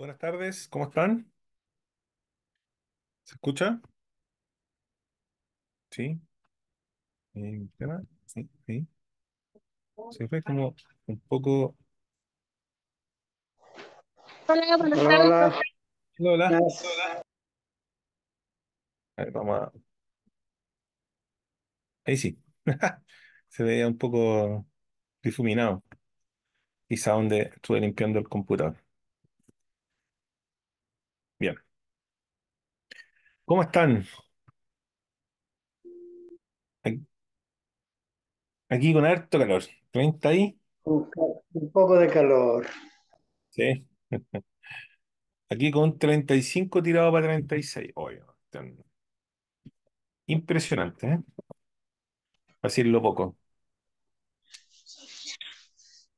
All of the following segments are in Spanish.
Buenas tardes, ¿cómo están? ¿Se escucha? Sí. Eh, sí, sí. Se ve como un poco. Hola, buenas Hola, tardes. hola. Hola, A vamos Ahí sí. Se veía un poco difuminado. Quizá donde estuve limpiando el computador. ¿Cómo están? Aquí con harto calor. 30 y Un poco de calor. sí. Aquí con 35 tirado para 36. impresionante, ¿eh? Para decirlo poco.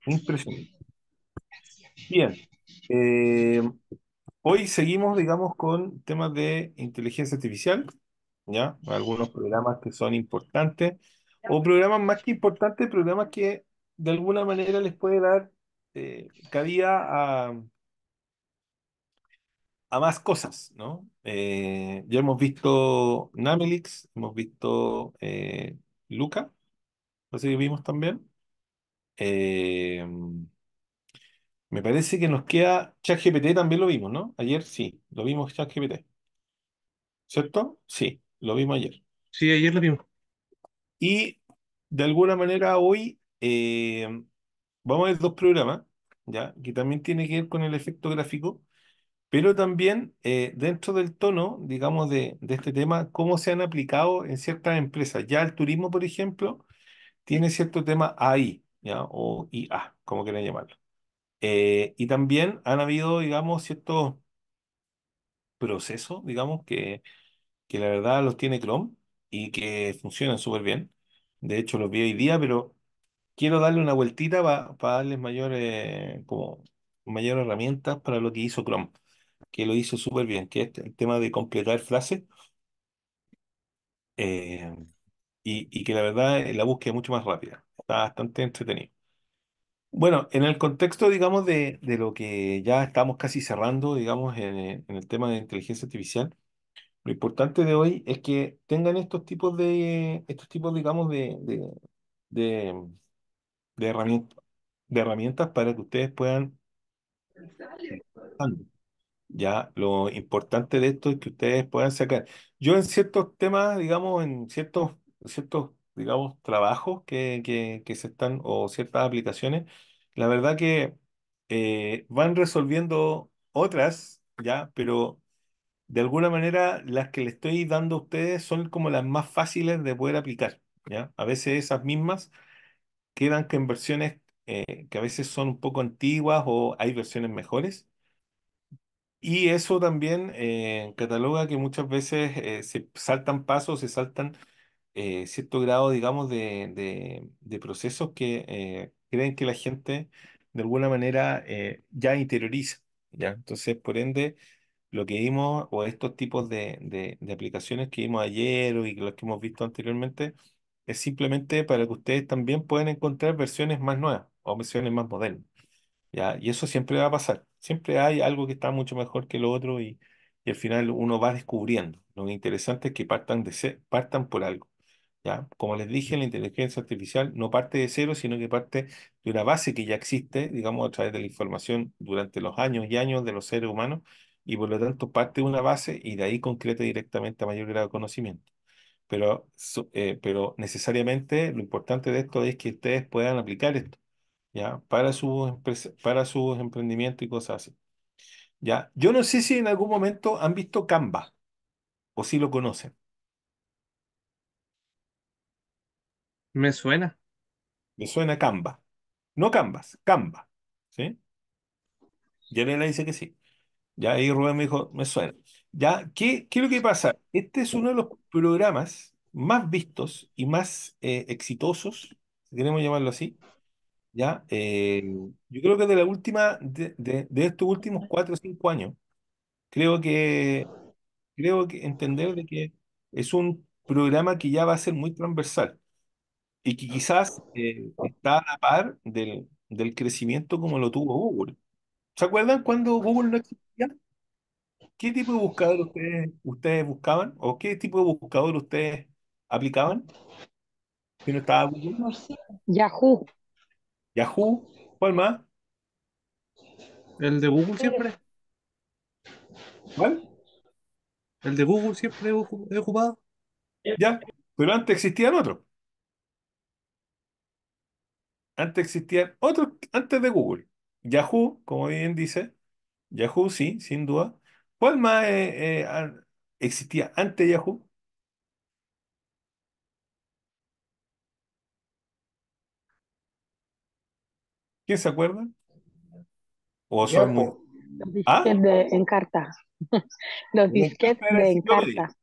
Impresionante. Bien. Eh, Hoy seguimos, digamos, con temas de inteligencia artificial, ¿ya? Algunos programas que son importantes, o programas más que importantes, programas que de alguna manera les puede dar eh, cabida a, a más cosas, ¿no? Eh, ya hemos visto Namelix, hemos visto eh, Luca, así que vimos también. Me parece que nos queda ChatGPT, también lo vimos, ¿no? Ayer sí, lo vimos ChatGPT. ¿Cierto? Sí, lo vimos ayer. Sí, ayer lo vimos. Y de alguna manera hoy eh, vamos a ver dos programas, ¿ya? Que también tiene que ver con el efecto gráfico, pero también eh, dentro del tono, digamos, de, este tema, cómo se han aplicado en ciertas empresas. Ya el turismo, por ejemplo, tiene cierto tema AI, ¿ya? O IA, como quieran llamarlo. Eh, y también han habido, digamos, ciertos procesos, digamos, que, que la verdad los tiene Chrome y que funcionan súper bien. De hecho, los vi hoy día, pero quiero darle una vueltita para darles mayores, como, mayores herramientas para lo que hizo Chrome, que lo hizo súper bien, que es este, el tema de completar frases. Eh, y, y, que la verdad eh, la búsqueda mucho más rápida. Está bastante entretenido. Bueno, en el contexto, digamos, de, lo que ya estamos casi cerrando, digamos, eh, en, el tema de inteligencia artificial, lo importante de hoy es que tengan estos tipos de, estos tipos, digamos, de, de, herramientas, herramientas para que ustedes puedan... Ya, lo importante de esto es que ustedes puedan sacar. Yo en ciertos temas, digamos, en ciertos, ciertos digamos, trabajos que, que, que se están, o ciertas aplicaciones, la verdad que eh, van resolviendo otras, ¿ya? Pero de alguna manera las que le estoy dando a ustedes son como las más fáciles de poder aplicar, ¿ya? A veces esas mismas quedan que en versiones eh, que a veces son un poco antiguas o hay versiones mejores. Y eso también eh, cataloga que muchas veces se saltan pasos, se saltan eh, cierto grado, digamos, de, de, procesos que eh, creen que la gente de alguna manera eh, ya interioriza. ¿ya? Entonces, por ende, lo que vimos, o estos tipos de, de, aplicaciones que vimos ayer o y los que hemos visto anteriormente, es simplemente para que ustedes también puedan encontrar versiones más nuevas o versiones más modernas. ¿ya? Y eso siempre va a pasar. Siempre hay algo que está mucho mejor que lo otro y, y al final uno va descubriendo. Lo interesante es que partan, de partan por algo. ¿ya? Como les dije, la inteligencia artificial no parte de cero, sino que parte de una base que ya existe, digamos, a través de la información durante los años y años de los seres humanos, y por lo tanto parte de una base y de ahí concreta directamente a mayor grado de conocimiento. Pero, eh, pero necesariamente lo importante de esto es que ustedes puedan aplicar esto, ¿ya? Para su para sus emprendimientos y cosas así. ¿Ya? Yo no sé si en algún momento han visto Canva o si lo conocen. Me suena. Me suena Canva. No Canvas, Canva. ¿Sí? le dice que sí. Ya ahí Rubén me dijo, me suena. Ya, ¿qué, qué es lo que pasa? Este es uno de los programas más vistos y más eh, exitosos, queremos llamarlo así. Ya, eh, yo creo que de la última, de, de estos últimos cuatro o cinco años, creo que creo que entender de que es un programa que ya va a ser muy transversal y que quizás eh, está a la par del, crecimiento como lo tuvo Google. ¿Se acuerdan cuando Google no existía? ¿Qué tipo de buscador ustedes, ustedes buscaban o qué tipo de buscador ustedes aplicaban? no estaba Google? Yahoo. Yahoo, ¿cuál más? El de Google siempre. ¿Cuál? El de Google siempre he ocupado. Ya, pero antes existían otros antes existían otros, antes de Google. Yahoo, como bien dice, Yahoo sí, sin duda. ¿Cuál más eh, eh, existía antes de Yahoo? ¿Quién se acuerda? ¿O son Los ¿Ah? disquetes de Encarta. Los disquetes de Encarta.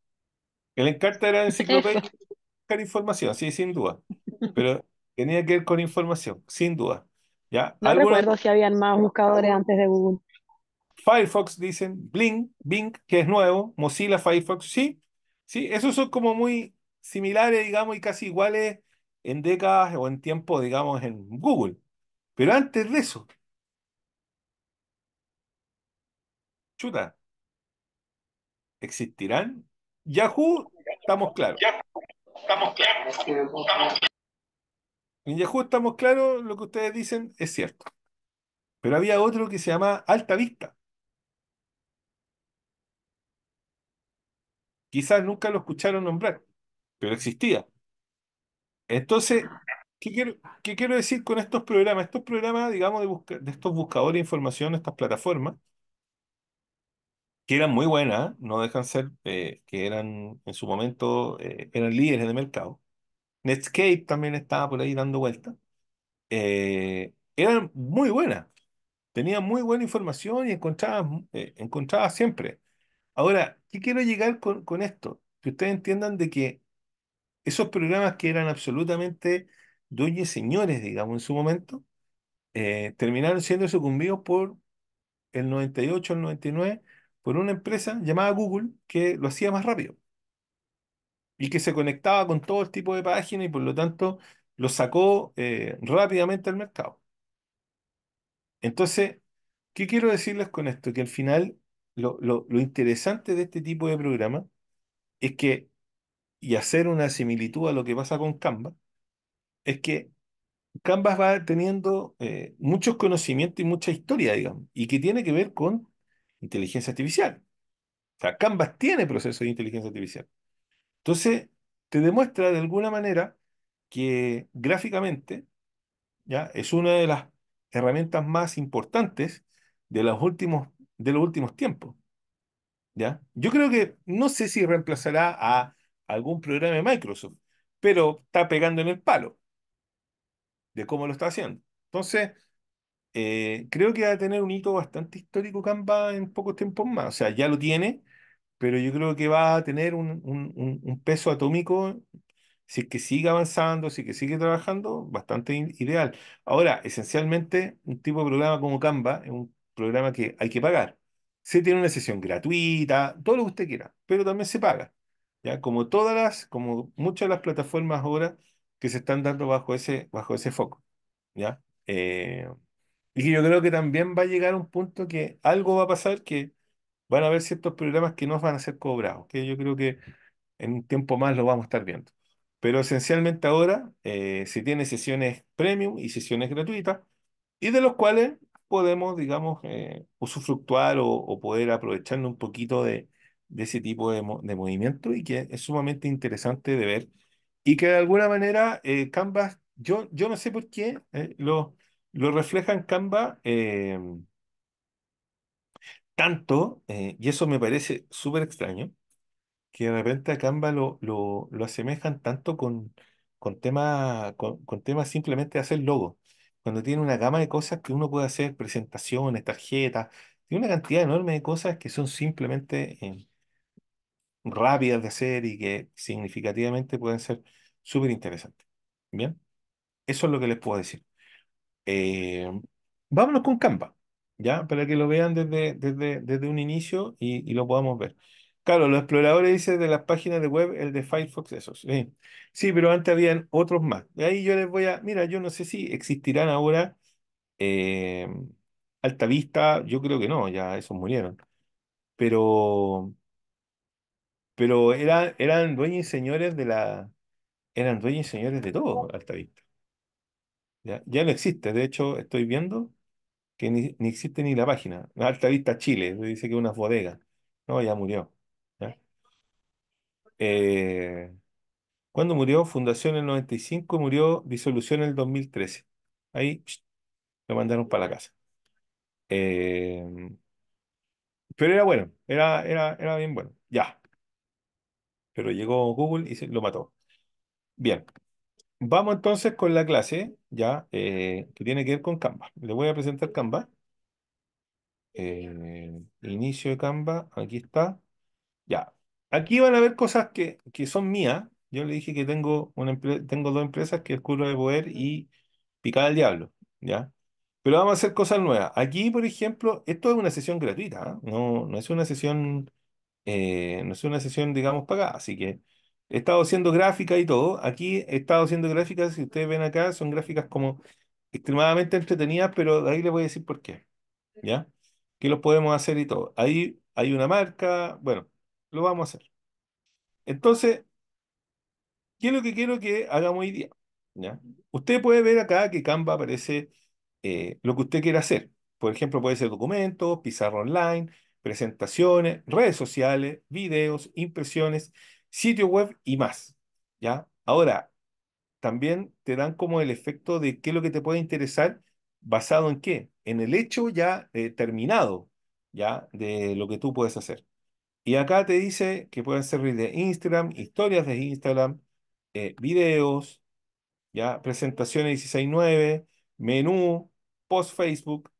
El Encarta era enciclopedia buscar información, sí, sin duda. Pero Tenía que ver con información, sin duda. ¿ya? No recuerdo si habían más buscadores antes de Google. Firefox, dicen, Bling, Bing, que es nuevo, Mozilla Firefox, sí, sí, esos son como muy similares, digamos, y casi iguales en décadas o en tiempo, digamos, en Google. Pero antes de eso, chuta, ¿existirán? Yahoo, estamos claros. Yahoo, Estamos claros. En Yahoo estamos claros, lo que ustedes dicen es cierto. Pero había otro que se llamaba Alta Vista. Quizás nunca lo escucharon nombrar, pero existía. Entonces, ¿qué quiero, qué quiero decir con estos programas? Estos programas, digamos, de, estos buscadores de información, estas plataformas, que eran muy buenas, ¿eh? no dejan ser, eh, que eran en su momento, eh, eran líderes de mercado Netscape también estaba por ahí dando vueltas. Eh, eran muy buenas. Tenía muy buena información y encontraba, eh, encontraba siempre. Ahora, ¿qué quiero llegar con, con, esto? Que ustedes entiendan de que esos programas que eran absolutamente dueños señores, digamos, en su momento, eh, terminaron siendo sucumbidos por el 98, el 99, por una empresa llamada Google que lo hacía más rápido y que se conectaba con todo el tipo de páginas y por lo tanto lo sacó eh, rápidamente al mercado. Entonces, ¿qué quiero decirles con esto? Que al final lo, interesante de este tipo de programa es que, y hacer una similitud a lo que pasa con Canva, es que Canvas va teniendo eh, muchos conocimientos y mucha historia, digamos, y que tiene que ver con inteligencia artificial. O sea, Canvas tiene procesos de inteligencia artificial. Entonces, te demuestra de alguna manera que gráficamente ¿ya? es una de las herramientas más importantes de los últimos, de los últimos tiempos. ¿ya? Yo creo que no sé si reemplazará a algún programa de Microsoft, pero está pegando en el palo de cómo lo está haciendo. Entonces, eh, creo que va a tener un hito bastante histórico Canva en pocos tiempos más. O sea, ya lo tiene, pero yo creo que va a tener un, un, un peso atómico, si es que sigue avanzando, si es que sigue trabajando, bastante ideal. Ahora, esencialmente, un tipo de programa como Canva es un programa que hay que pagar. Se tiene una sesión gratuita, todo lo que usted quiera, pero también se paga. ¿ya? Como todas las, como muchas de las plataformas ahora que se están dando bajo ese, bajo ese foco. ¿ya? Eh, y yo creo que también va a llegar un punto que algo va a pasar que van a haber ciertos programas que no van a ser cobrados, que yo creo que en un tiempo más lo vamos a estar viendo. Pero esencialmente ahora eh, se tiene sesiones premium y sesiones gratuitas, y de los cuales podemos, digamos, eh, usufructuar o, poder aprovecharnos un poquito de, de ese tipo de, movimiento y que es sumamente interesante de ver. Y que de alguna manera eh, Canva, yo, yo no sé por qué, lo, lo refleja en Canva. Tanto, eh, y eso me parece súper extraño, que de repente a Canva lo, lo, asemejan tanto con, con temas con, simplemente de hacer logos. Cuando tiene una gama de cosas que uno puede hacer, presentaciones, tarjetas, tiene una cantidad enorme de cosas que son simplemente eh, rápidas de hacer y que significativamente pueden ser súper interesantes. Bien, eso es lo que les puedo decir. Eh, vámonos con Canva. ¿ya? Para que lo vean desde, desde, desde un inicio y, y, lo podamos ver. Claro, los exploradores dice de las páginas de web, el de Firefox, esos. Sí, sí pero antes habían otros más. De ahí yo les voy a, mira, yo no sé si existirán ahora eh, Altavista, yo creo que no, ya esos murieron. Pero, pero eran eran dueños y señores de la, eran dueños y señores de todo, Altavista. Ya, ya no existe, de hecho estoy viendo que ni, existe ni la página. Alta Vista Chile, dice que una bodega. No, ya murió. Eh, ¿Cuándo murió? Fundación en el 95, murió disolución en el 2013. Ahí lo mandaron para la casa. Eh, pero era bueno, era, era, era bien bueno. Ya. Pero llegó Google y se, lo mató. Bien. Vamos entonces con la clase, ya, eh, que tiene que ver con Canva. Le voy a presentar Canva. Eh, inicio de Canva, aquí está. Ya. Aquí van a ver cosas que, que son mías. Yo le dije que tengo, una tengo dos empresas, que es Culo de Poder y Picada del Diablo, ya. Pero vamos a hacer cosas nuevas. Aquí, por ejemplo, esto es una sesión gratuita, ¿eh? no, no es una sesión, no es una sesión, digamos, pagada, así que... He estado haciendo gráficas y todo. Aquí he estado haciendo gráficas, si ustedes ven acá, son gráficas como extremadamente entretenidas, pero ahí les voy a decir por qué. ¿Ya? ¿Qué los podemos hacer y todo. Ahí hay una marca, bueno, lo vamos a hacer. Entonces, ¿qué es lo que quiero que hagamos hoy día? ¿Ya? Usted puede ver acá que Canva aparece eh, lo que usted quiera hacer. Por ejemplo, puede ser documentos, pizarro online, presentaciones, redes sociales, videos, impresiones, sitio web y más. ¿ya? Ahora, también te dan como el efecto de qué es lo que te puede interesar basado en qué, en el hecho ya eh, terminado ya de lo que tú puedes hacer. Y acá te dice que pueden servir de Instagram, historias de Instagram, eh, videos, ya presentaciones 16.9, menú, post Facebook,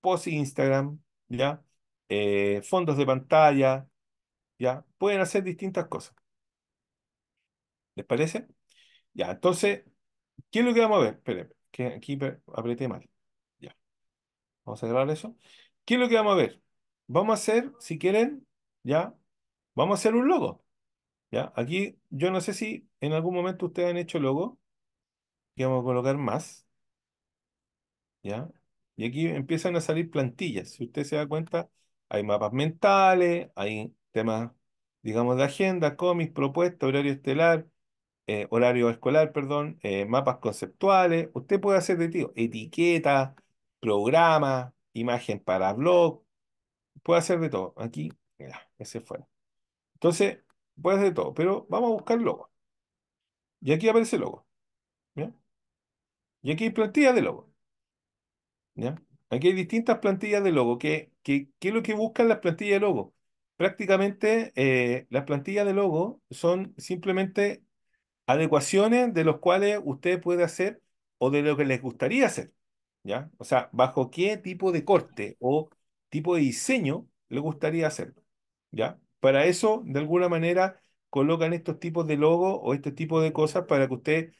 post Instagram, ya eh, fondos de pantalla, ya pueden hacer distintas cosas. ¿Les parece? Ya, entonces, ¿qué es lo que vamos a ver? Espere, que aquí apreté mal. Ya. Vamos a cerrar eso. ¿Qué es lo que vamos a ver? Vamos a hacer, si quieren, ya, vamos a hacer un logo. Ya, aquí yo no sé si en algún momento ustedes han hecho logo. Aquí vamos a colocar más. ¿Ya? Y aquí empiezan a salir plantillas. Si usted se da cuenta, hay mapas mentales, hay temas, digamos, de agenda, cómics, propuestas, horario estelar, eh, horario escolar, perdón, eh, mapas conceptuales. Usted puede hacer de tío etiqueta, programa, imagen para blog. Puede hacer de todo. Aquí, mira, ese fue. Entonces, puede hacer de todo, pero vamos a buscar logo. Y aquí aparece logo. ¿ya? Y aquí hay plantillas de logo. ¿ya? Aquí hay distintas plantillas de logo. ¿Qué, es lo que buscan las plantillas de logo? Prácticamente eh, las plantillas de logo son simplemente adecuaciones de los cuales usted puede hacer o de lo que les gustaría hacer, ¿ya? O sea, bajo qué tipo de corte o tipo de diseño le gustaría hacerlo, ¿ya? Para eso, de alguna manera, colocan estos tipos de logos o este tipo de cosas para que usted,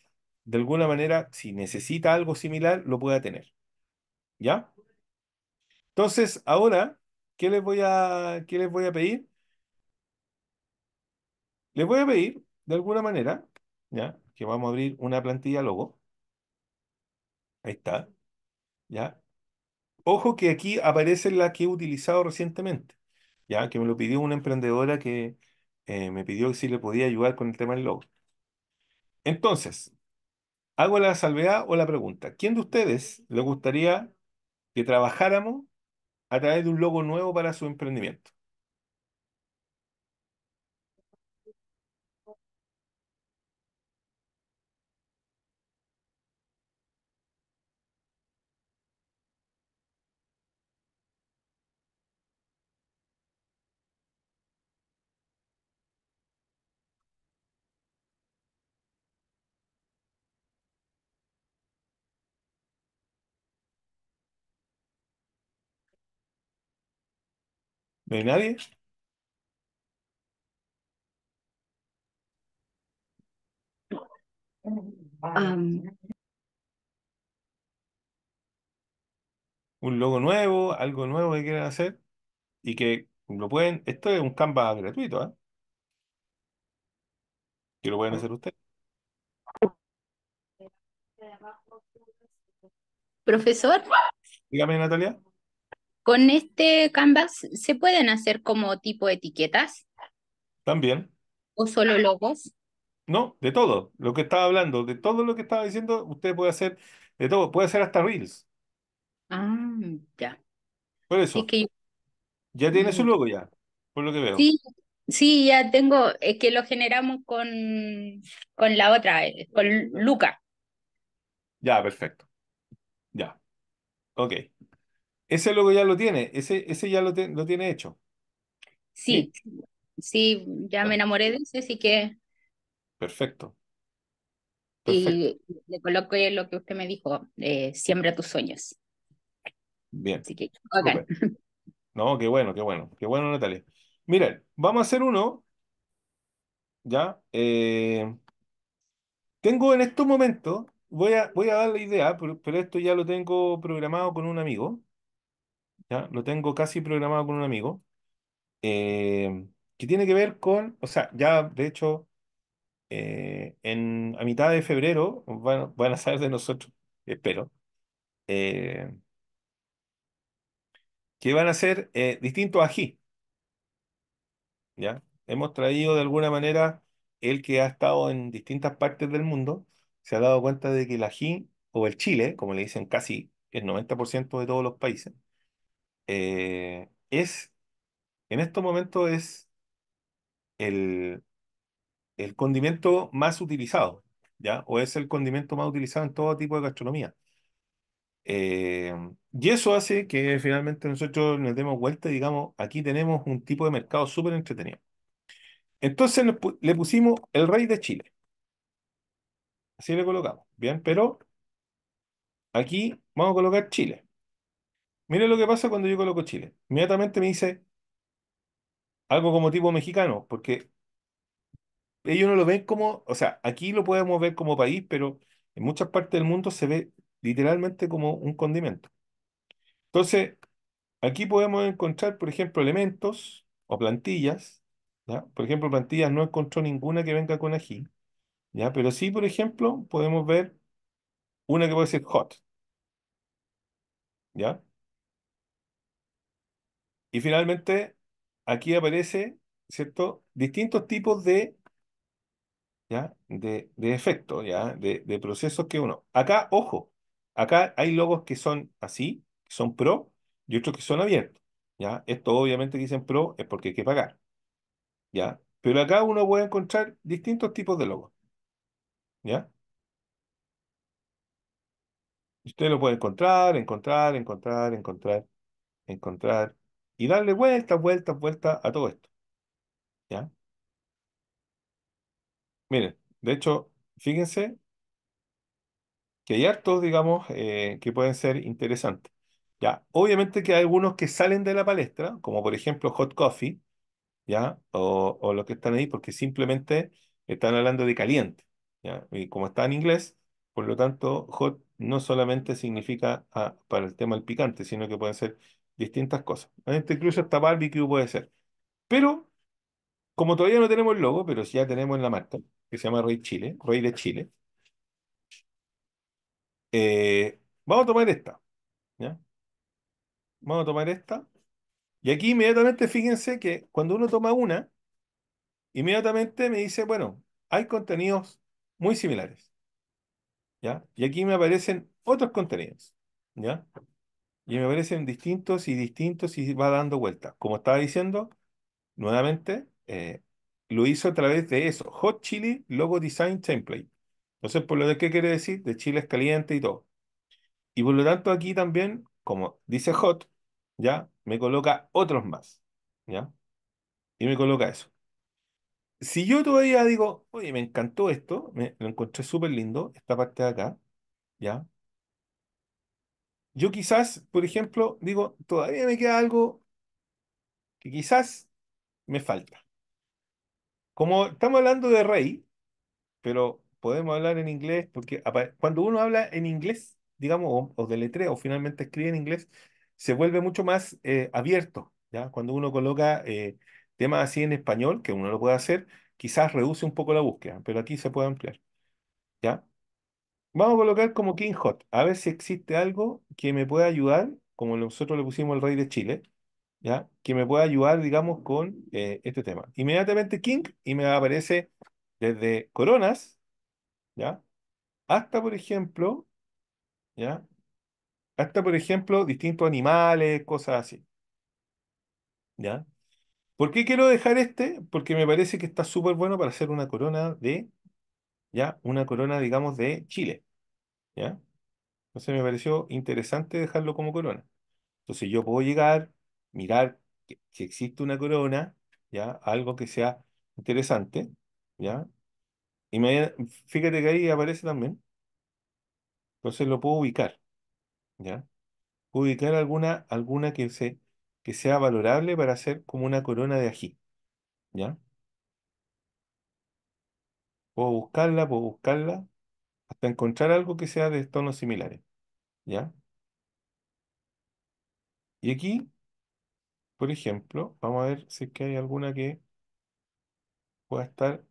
de alguna manera, si necesita algo similar, lo pueda tener, ¿ya? Entonces, ahora, ¿qué les voy a, qué les voy a pedir? Les voy a pedir, de alguna manera, ¿ya? Que vamos a abrir una plantilla logo. Ahí está, ¿ya? Ojo que aquí aparece la que he utilizado recientemente, ¿ya? Que me lo pidió una emprendedora que eh, me pidió si le podía ayudar con el tema del logo. Entonces, hago la salvedad o la pregunta. ¿Quién de ustedes le gustaría que trabajáramos a través de un logo nuevo para su emprendimiento? ¿No hay nadie? ¿Un logo nuevo? ¿Algo nuevo que quieran hacer? Y que lo pueden... Esto es un Canva gratuito, ¿eh? Que lo pueden hacer ustedes. profesor, Dígame, Natalia. Con este canvas se pueden hacer como tipo etiquetas. También. ¿O solo logos? No, de todo. Lo que estaba hablando, de todo lo que estaba diciendo, usted puede hacer de todo. Puede hacer hasta reels. Ah, ya. Por eso. Ya tiene su mm. logo ya, por lo que veo. Sí, sí, ya tengo. Es que lo generamos con, con la otra, eh, con Luca. Ya, perfecto. Ya. Ok. Ese logo ya lo tiene, ese, ese ya lo, lo tiene hecho. Sí, sí, ya me enamoré de ese, así que... Perfecto. Y le coloco lo que usted me dijo, eh, siembra tus sueños. Bien. Así que, No, qué bueno, qué bueno, qué bueno, Natalia. Miren, vamos a hacer uno. Ya. Eh, tengo en estos momentos, voy a, voy a dar la idea, pero, esto ya lo tengo programado con un amigo. ¿ya? Lo tengo casi programado con un amigo, eh, que tiene que ver con, o sea, ya de hecho, eh, en, a mitad de febrero van, van a saber de nosotros, espero, eh, que van a ser distintos ají, ¿ya? Hemos traído de alguna manera el que ha estado en distintas partes del mundo, se ha dado cuenta de que el ají, o el chile, como le dicen casi el 90% de todos los países, eh, es, en estos momentos es el, condimento más utilizado, ¿ya? O es el condimento más utilizado en todo tipo de gastronomía. Eh, y eso hace que finalmente nosotros nos demos vuelta y digamos, aquí tenemos un tipo de mercado súper entretenido. Entonces le pusimos el rey de Chile. Así le colocamos, ¿bien? Pero aquí vamos a colocar Chile miren lo que pasa cuando yo coloco Chile. Inmediatamente me dice algo como tipo mexicano, porque ellos no lo ven como, o sea, aquí lo podemos ver como país, pero en muchas partes del mundo se ve literalmente como un condimento. Entonces, aquí podemos encontrar, por ejemplo, elementos o plantillas. Por ejemplo, plantillas no encontró ninguna que venga con ají. ¿ya? Pero sí, por ejemplo, podemos ver una que puede ser hot. ¿ya? Y finalmente, aquí aparece, ¿cierto? Distintos tipos de, ¿ya? De, de efectos, ¿ya? De, procesos que uno... Acá, ojo, acá hay logos que son así, que son pro, y otros que son abiertos, ¿ya? Esto obviamente que dicen pro es porque hay que pagar, ¿ya? Pero acá uno puede encontrar distintos tipos de logos, ¿ya? Usted lo puede encontrar, encontrar, encontrar, encontrar, encontrar, y darle vueltas, vueltas, vueltas a todo esto. ¿Ya? Miren, de hecho, fíjense que hay hartos, digamos, eh, que pueden ser interesantes. ¿Ya? Obviamente que hay algunos que salen de la palestra, como por ejemplo Hot Coffee, ¿ya? O, o los que están ahí porque simplemente están hablando de caliente, ¿ya? Y como está en inglés, por lo tanto, hot no solamente significa ah, para el tema del picante, sino que pueden ser distintas cosas. Esto incluso hasta que puede ser. Pero, como todavía no tenemos el logo, pero ya tenemos la marca, que se llama Rey Chile, Rey de Chile, eh, vamos a tomar esta. Vamos a tomar esta. Y aquí inmediatamente fíjense que cuando uno toma una, inmediatamente me dice, bueno, hay contenidos muy similares. ¿Ya? Y aquí me aparecen otros contenidos. ¿Ya? y me parecen distintos y distintos y va dando vueltas. Como estaba diciendo, nuevamente, eh, lo hizo a través de eso, Hot Chili Logo Design Template. Entonces, por lo de qué quiere decir, de Chile es caliente y todo. Y por lo tanto aquí también, como dice Hot, ya me coloca otros más, ya. Y me coloca eso. Si yo todavía digo, oye, me encantó esto, me, lo encontré súper lindo, esta parte de acá, ya yo quizás, por ejemplo, digo, todavía me queda algo que quizás me falta. Como estamos hablando de rey, pero podemos hablar en inglés, porque cuando uno habla en inglés, digamos, o, de deletrea, o finalmente escribe en inglés, se vuelve mucho más eh, abierto. ¿ya? Cuando uno coloca eh, temas así en español, que uno lo puede hacer, quizás reduce un poco la búsqueda, pero aquí se puede ampliar. ¿ya? Vamos a colocar como King Hot, a ver si existe algo que me pueda ayudar, como nosotros le pusimos el rey de Chile, ¿ya? que me pueda ayudar, digamos, con eh, este tema. Inmediatamente King y me aparece desde coronas, ¿ya? Hasta, por ejemplo, ¿ya? Hasta, por ejemplo, distintos animales, cosas así. ¿Ya? ¿Por qué quiero dejar este? Porque me parece que está súper bueno para hacer una corona de, ¿ya? Una corona, digamos, de Chile. ¿ya? Entonces me pareció interesante dejarlo como corona. Entonces yo puedo llegar, mirar si existe una corona, ¿ya? Algo que sea interesante, ¿ya? Y fíjate que ahí aparece también. Entonces lo puedo ubicar, ¿ya? Puedo ubicar alguna, alguna que, se, que sea valorable para hacer como una corona de ají, ¿ya? Puedo buscarla, puedo buscarla, de encontrar algo que sea de tonos similares. ¿Ya? Y aquí, por ejemplo, vamos a ver si es que hay alguna que pueda estar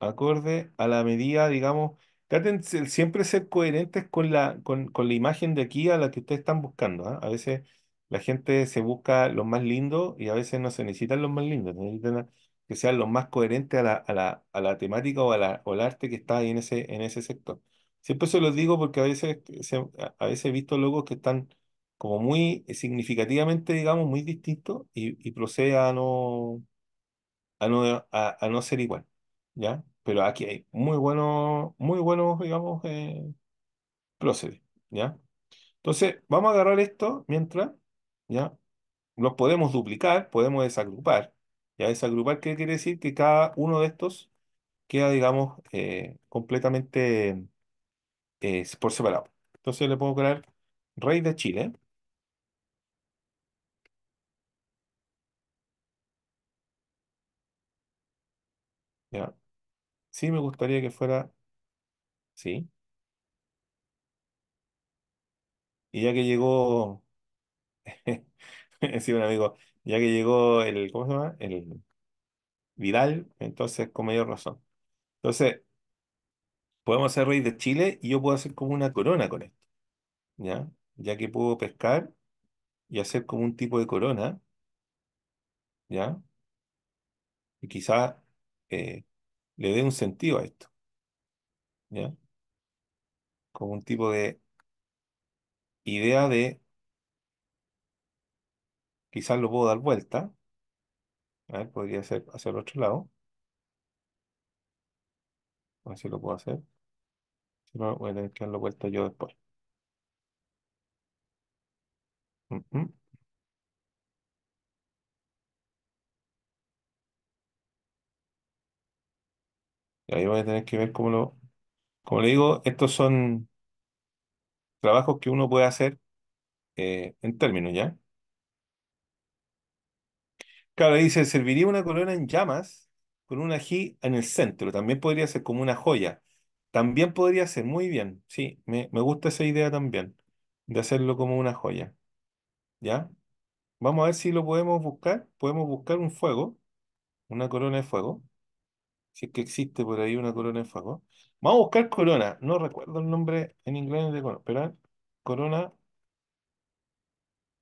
acorde a la medida, digamos, traten siempre ser coherentes con la, con, la imagen de aquí a la que ustedes están buscando. ¿ah? A veces la gente se busca los más lindos y a veces no se necesitan los más lindos, necesitan que sean los más coherentes a la, a la, a la temática o, a al arte que está ahí en ese, en ese sector. Siempre se los digo porque a veces, eh, a veces he visto logos que están como muy eh, significativamente, digamos, muy distintos y, y procede a no, a no, a, no ser igual, ¿ya? Pero aquí hay muy buenos, muy buenos, digamos, eh, ¿ya? Entonces, vamos a agarrar esto mientras, ¿ya? Los podemos duplicar, podemos desagrupar, ¿Ya? desagrupar ¿qué quiere decir? Que cada uno de estos queda, digamos, eh, completamente eh, por separado. Entonces le puedo crear rey de Chile. ¿Ya? Sí me gustaría que fuera... Sí. Y ya que llegó... sí, un amigo ya que llegó el, ¿cómo se llama? El Vidal, entonces con mayor razón. Entonces, podemos ser rey de Chile y yo puedo hacer como una corona con esto, ¿ya? Ya que puedo pescar y hacer como un tipo de corona, ¿ya? Y quizá eh, le dé un sentido a esto, ¿ya? Como un tipo de idea de Quizás lo puedo dar vuelta. A ver, podría ser hacia el otro lado. A ver si lo puedo hacer. Si no, voy a tener que darlo vuelta yo después. Y ahí voy a tener que ver cómo lo... Como le digo, estos son trabajos que uno puede hacer eh, en términos, ¿ya? Claro, dice, serviría una corona en llamas con un ají en el centro. También podría ser como una joya. También podría ser, muy bien. Sí, me, me gusta esa idea también, de hacerlo como una joya. ¿Ya? Vamos a ver si lo podemos buscar. Podemos buscar un fuego, una corona de fuego. Si es que existe por ahí una corona de fuego. Vamos a buscar corona. No recuerdo el nombre en inglés de corona. Pero corona.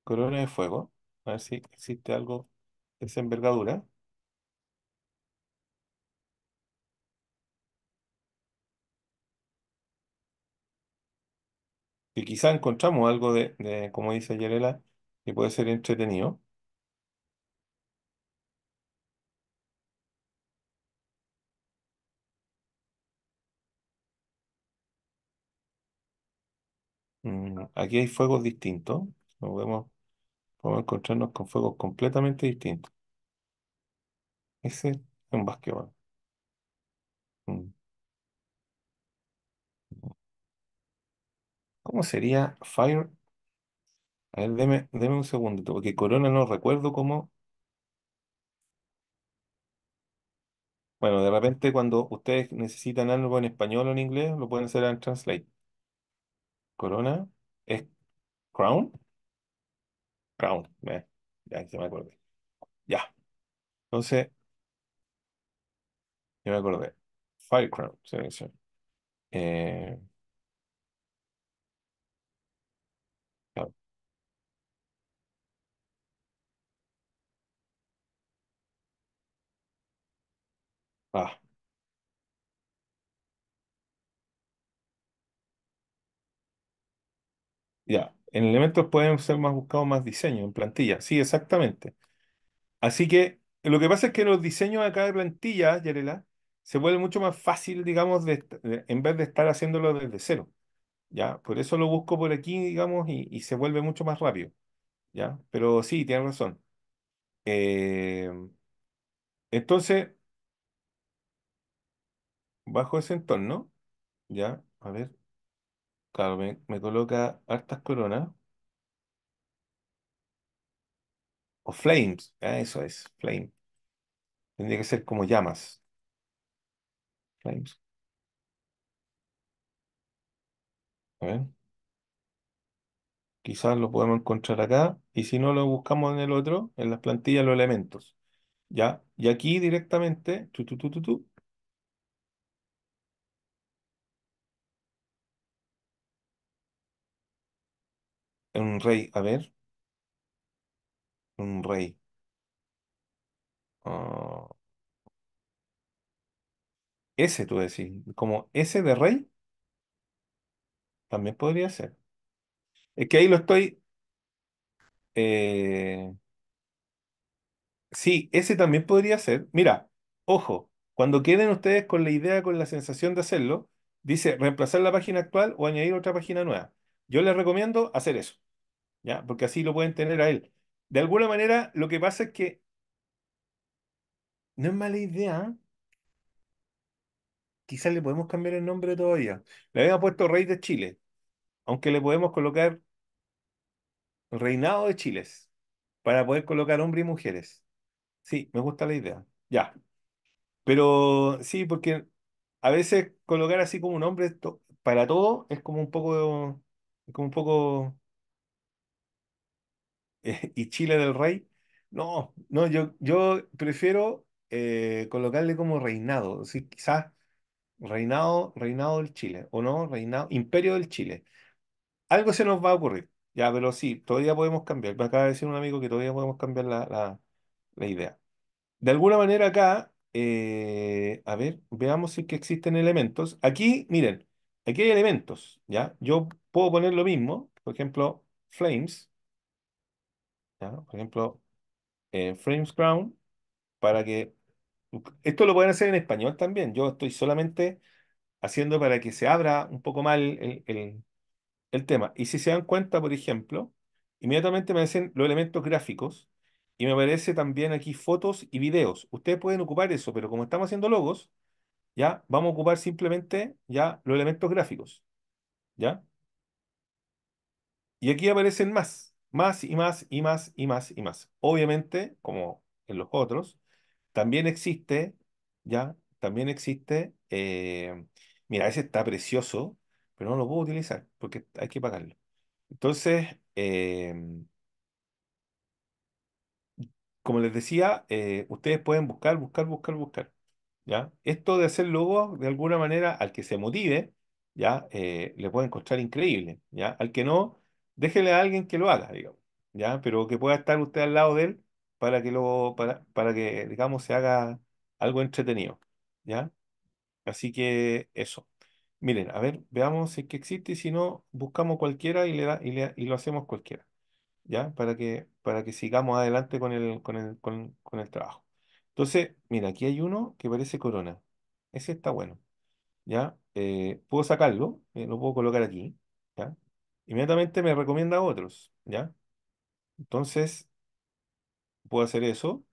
Corona de fuego. A ver si existe algo esa envergadura. y quizá encontramos algo de, como dice Yarela, que puede ser entretenido. Mm, aquí hay fuegos distintos. Lo vemos vamos a encontrarnos con fuegos completamente distintos. Ese es un basquetbol. Mm. ¿Cómo sería Fire? A ver, deme, un segundo. porque Corona no recuerdo cómo. Bueno, de repente cuando ustedes necesitan algo en español o en inglés, lo pueden hacer en Translate. Corona es Crown. Crown, eh, ya se me acordé. Ya. Entonces, ya me acordé. fire Crown, sí, sí. Eh, Ah, ya en elementos pueden ser más buscados más diseños, en plantillas. Sí, exactamente. Así que lo que pasa es que los diseños acá de plantilla, Yarela, se vuelve mucho más fácil, digamos, en vez de estar haciéndolo desde cero. ¿ya? Por eso lo busco por aquí, digamos, y, se vuelve mucho más rápido. ¿ya? Pero sí, tienes razón. Em, entonces, bajo ese entorno, ya, a ver, Claro, me, coloca hartas coronas. O flames. Ah, eso es, flame. Tendría que ser como llamas. Flames. A ver. Quizás lo podemos encontrar acá. Y si no, lo buscamos en el otro, en las plantillas, los elementos. Ya. Y aquí directamente, Un rey, a ver. Un rey. Ah, ese tú decís. Como ese de rey también podría ser. Es que ahí lo estoy. Eh, sí, ese también podría ser. Mira, ojo, cuando queden ustedes con la idea, con la sensación de hacerlo, dice reemplazar la página actual o añadir otra página nueva. Yo les recomiendo hacer eso. Porque así lo pueden tener a él. De alguna manera, lo que pasa es que no es mala idea. Quizás le podemos cambiar el nombre todavía. Le habíamos puesto Rey de Chile, aunque le podemos colocar Reinado de Chiles, para poder colocar hombres y mujeres. Sí, me gusta la idea. Ya. Pero sí, porque a veces colocar así como un hombre para todo es como un poco, como un poco y Chile del Rey, no, no, yo, yo prefiero eh, colocarle como reinado, quizás reinado, reinado del Chile, o no, reinado, imperio del Chile. Algo se nos va a ocurrir, ya, pero sí, todavía podemos cambiar. Me acaba de decir un amigo que todavía podemos cambiar la, idea. De alguna manera acá, eh, a ver, veamos si es que existen elementos. Aquí, miren, aquí hay elementos, ¿ya? Yo puedo poner lo mismo, por ejemplo, flames, por ejemplo, en eh, Frames Crown, para que... Esto lo pueden hacer en español también. Yo estoy solamente haciendo para que se abra un poco más el, el tema. Y si se dan cuenta, por ejemplo, inmediatamente me dicen los elementos gráficos y me aparece también aquí fotos y videos. Ustedes pueden ocupar eso, pero como estamos haciendo logos, ya vamos a ocupar simplemente ya los elementos gráficos. ¿Ya? Y aquí aparecen más. Más y más y más y más y más. Obviamente, como en los otros, también existe, ya, también existe, eh, mira, ese está precioso, pero no lo puedo utilizar porque hay que pagarlo. Entonces, em, como les decía, eh, ustedes pueden buscar, buscar, buscar, buscar. ¿ya? Esto de hacer logos, de alguna manera, al que se motive, ¿ya? Eh, le puede encontrar increíble. ¿ya? Al que no, déjele a alguien que lo haga, digamos, ¿ya? Pero que pueda estar usted al lado de él para que lo, para, para que, digamos, se haga algo entretenido, ¿ya? Así que eso. Miren, a ver, veamos si es que existe y si no, buscamos cualquiera y, le da, y, lo hacemos cualquiera, ¿ya? Para que, para que sigamos adelante con el, con el, trabajo. Entonces, mira, aquí hay uno que parece corona. Ese está bueno, ¿ya? Eh, puedo sacarlo, eh, lo puedo colocar aquí, inmediatamente me recomienda a otros, ¿ya? Entonces, puedo hacer eso,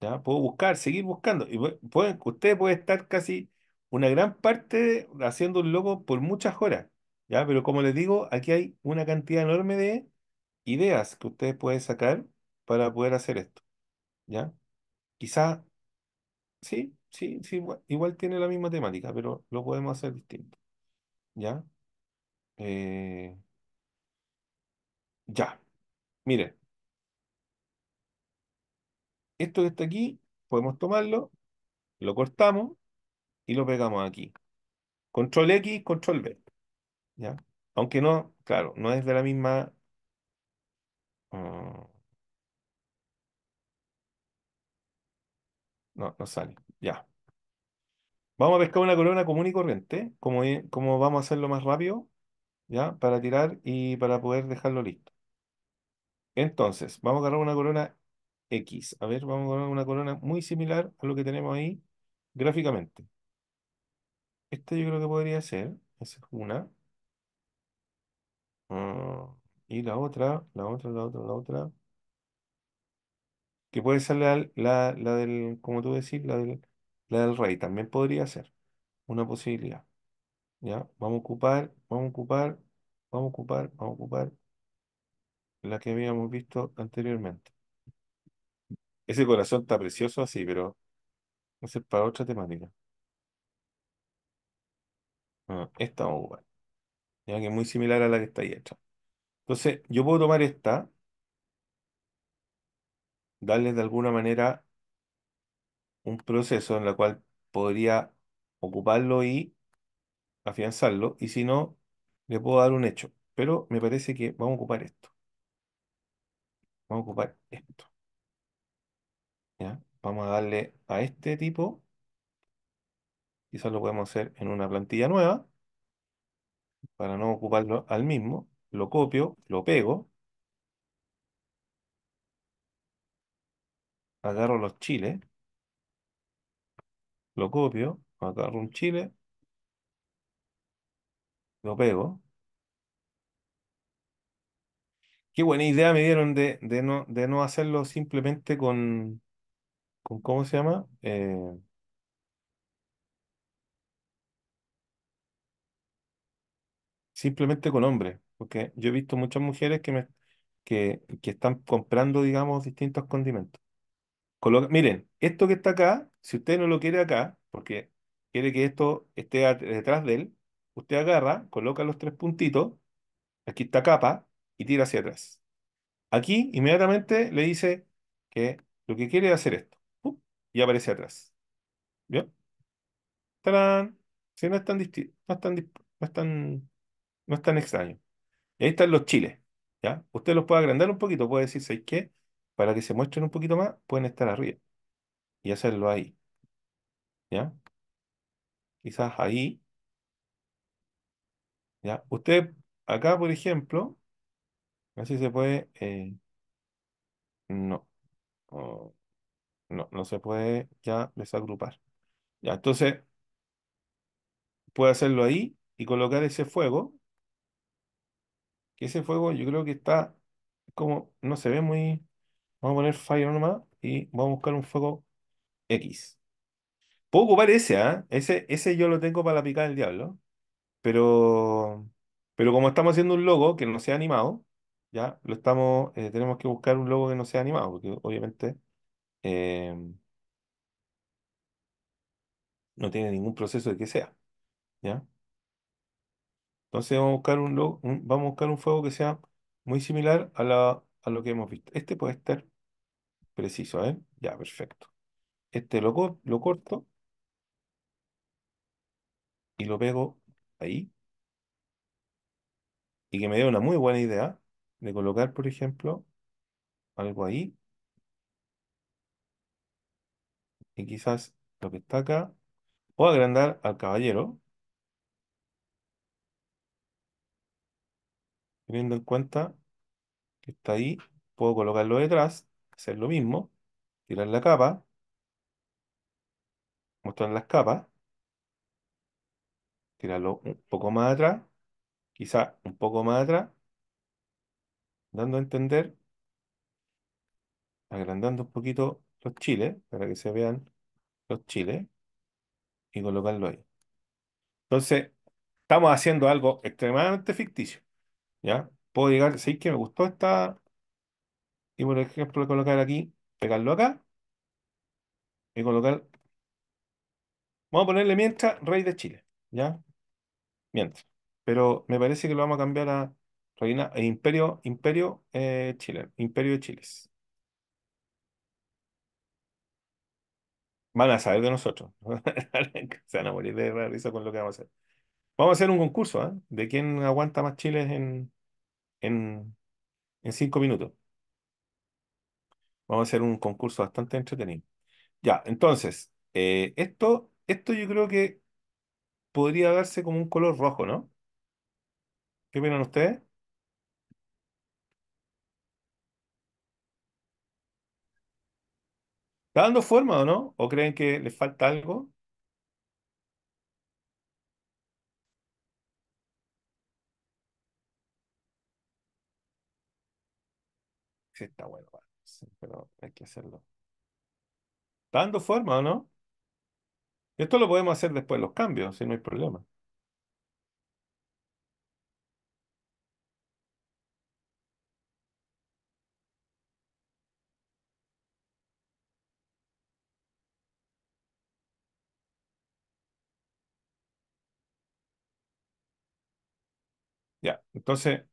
¿ya? Puedo buscar, seguir buscando. Y pueden, usted puede estar casi una gran parte haciendo un logo por muchas horas, ¿ya? Pero como les digo, aquí hay una cantidad enorme de ideas que ustedes pueden sacar para poder hacer esto, ¿ya? Quizá, sí, sí, sí, igual, igual tiene la misma temática, pero lo podemos hacer distinto, ¿ya? Eh, ya, mire, esto que está aquí, podemos tomarlo, lo cortamos y lo pegamos aquí. Control X, control V ¿Ya? Aunque no, claro, no es de la misma... Ah, no, no sale. Ya. Vamos a pescar una columna común y corriente. Como, como vamos a hacerlo más rápido, ¿ya? Para tirar y para poder dejarlo listo. Entonces, vamos a agarrar una corona X. A ver, vamos a agarrar una corona muy similar a lo que tenemos ahí gráficamente. Esta yo creo que podría ser. Esa es una. Ah, y la otra, la otra, la otra, la otra. Que puede ser la, la, del, como tú decís, la del, la del rey. También podría ser una posibilidad. ¿Ya? Vamos a ocupar, vamos a ocupar, vamos a ocupar, vamos a ocupar la que habíamos visto anteriormente. Ese corazón está precioso así, pero no es para otra temática. Ah, esta vamos a ocupar. Ya que es muy similar a la que está ahí hecha. Entonces, yo puedo tomar esta, darle de alguna manera un proceso en la cual podría ocuparlo y afianzarlo, y si no, le puedo dar un hecho. Pero me parece que vamos a ocupar esto. Vamos a ocupar esto. ¿Ya? Vamos a darle a este tipo. Quizás lo podemos hacer en una plantilla nueva. Para no ocuparlo al mismo. Lo copio, lo pego. Agarro los chiles. Lo copio, agarro un chile, lo pego. Qué buena idea me dieron de, de no, de no hacerlo simplemente con, con ¿cómo se llama? Eh, simplemente con hombres, porque yo he visto muchas mujeres que, me, que, están comprando, digamos, distintos condimentos. miren, esto que está acá, si usted no lo quiere acá, porque quiere que esto esté detrás de él, usted agarra, coloca los tres puntitos, aquí está capa, y tira hacia atrás. Aquí inmediatamente le dice que lo que quiere es hacer esto. y aparece atrás. ¿Bien? Si no es tan no es tan, no es tan, extraño. Y ahí están los chiles. ¿ya? Usted los puede agrandar un poquito, puede decir, que Para que se muestren un poquito más, pueden estar arriba. Y hacerlo ahí. ¿Ya? Quizás ahí Usted, acá, por ejemplo, así se puede... Eh, no. no, no se puede ya desagrupar. Ya, entonces, puede hacerlo ahí y colocar ese fuego. Que ese fuego yo creo que está como, no se ve muy... Vamos a poner fire nomás y vamos a buscar un fuego X. Puedo ocupar ese, ¿eh? Ese, ese yo lo tengo para la el del diablo. Pero, pero como estamos haciendo un logo que no sea animado, ya lo estamos, eh, tenemos que buscar un logo que no sea animado, porque obviamente eh, no tiene ningún proceso de que sea. ¿Ya? Entonces vamos a buscar un, logo, vamos a buscar un fuego que sea muy similar a, la, a lo que hemos visto. Este puede estar preciso, ¿eh? Ya, perfecto. Este lo corto y lo pego ahí y que me dé una muy buena idea de colocar, por ejemplo, algo ahí y quizás lo que está acá o agrandar al caballero teniendo en cuenta que está ahí, puedo colocarlo detrás, hacer lo mismo, tirar la capa, mostrar las capas tirarlo un poco más atrás, quizá un poco más atrás, dando a entender, agrandando un poquito los chiles para que se vean los chiles y colocarlo ahí. Entonces, estamos haciendo algo extremadamente ficticio. ¿Ya? Puedo llegar, sí que me gustó esta. Y por ejemplo, colocar aquí, pegarlo acá. Y colocar. Vamos a ponerle mientras Rey de Chile. ¿Ya? Pero me parece que lo vamos a cambiar a Reina, e Imperio, Imperio eh, Chile, Imperio de Chiles. Van a saber de nosotros. Se van a morir de risa con lo que vamos a hacer. Vamos a hacer un concurso, ¿eh? De quién aguanta más chiles en, en, en cinco minutos. Vamos a hacer un concurso bastante entretenido. Ya, entonces, eh, esto, esto yo creo que podría darse como un color rojo, ¿no? ¿Qué opinan ustedes? ¿Está dando forma o no? ¿O creen que le falta algo? Sí, está bueno, pero hay que hacerlo. ¿Está dando forma o no? Esto lo podemos hacer después los cambios, si no hay problema. Ya, entonces,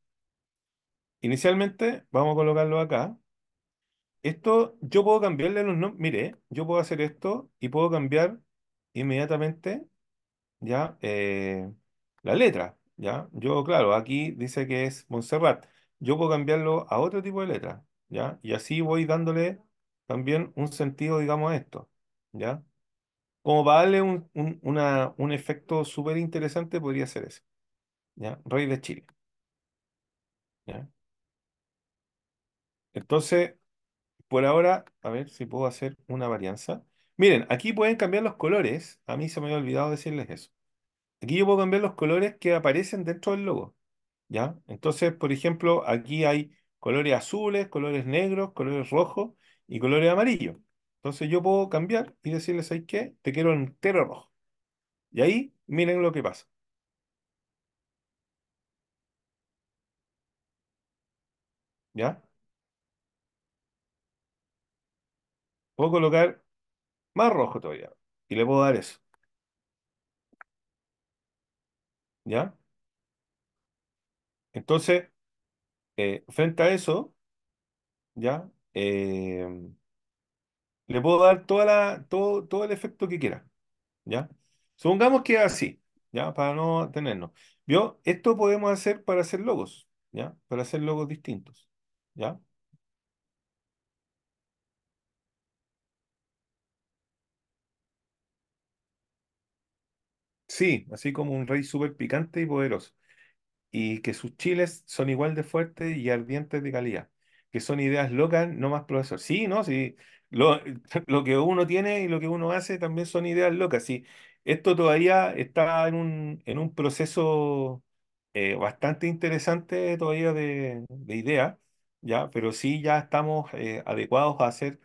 inicialmente vamos a colocarlo acá. Esto yo puedo cambiarle los nombres. Mire, yo puedo hacer esto y puedo cambiar inmediatamente, ¿ya? Eh, la letra, ¿ya? Yo, claro, aquí dice que es Montserrat. Yo puedo cambiarlo a otro tipo de letra, ¿ya? Y así voy dándole también un sentido, digamos, a esto, ¿ya? Como para darle un, efecto súper interesante podría ser ese, ¿ya? Rey de Chile, ¿ya? Entonces, por ahora, a ver si puedo hacer una varianza. Miren, aquí pueden cambiar los colores. A mí se me había olvidado decirles eso. Aquí yo puedo cambiar los colores que aparecen dentro del logo. ¿Ya? Entonces, por ejemplo, aquí hay colores azules, colores negros, colores rojos y colores amarillos. Entonces yo puedo cambiar y decirles, ¿sabes que Te quiero entero rojo. Y ahí, miren lo que pasa. ¿Ya? Puedo colocar más rojo todavía. Y le puedo dar eso. ¿Ya? Entonces, eh, frente a eso, ¿ya? Eh, le puedo dar toda la, todo, todo el efecto que quiera. ¿Ya? Supongamos que es así, ¿ya? Para no tenernos. ¿Vio? Esto podemos hacer para hacer logos, ¿ya? Para hacer logos distintos, ¿ya? Sí, así como un rey súper picante y poderoso. Y que sus chiles son igual de fuertes y ardientes de calidad. Que son ideas locas, no más profesor. Sí, ¿no? Sí. Lo, que uno tiene y lo que uno hace también son ideas locas. Sí. Esto todavía está en un, en un proceso eh, bastante interesante todavía de, de ideas, ¿ya? Pero sí ya estamos eh, adecuados a hacer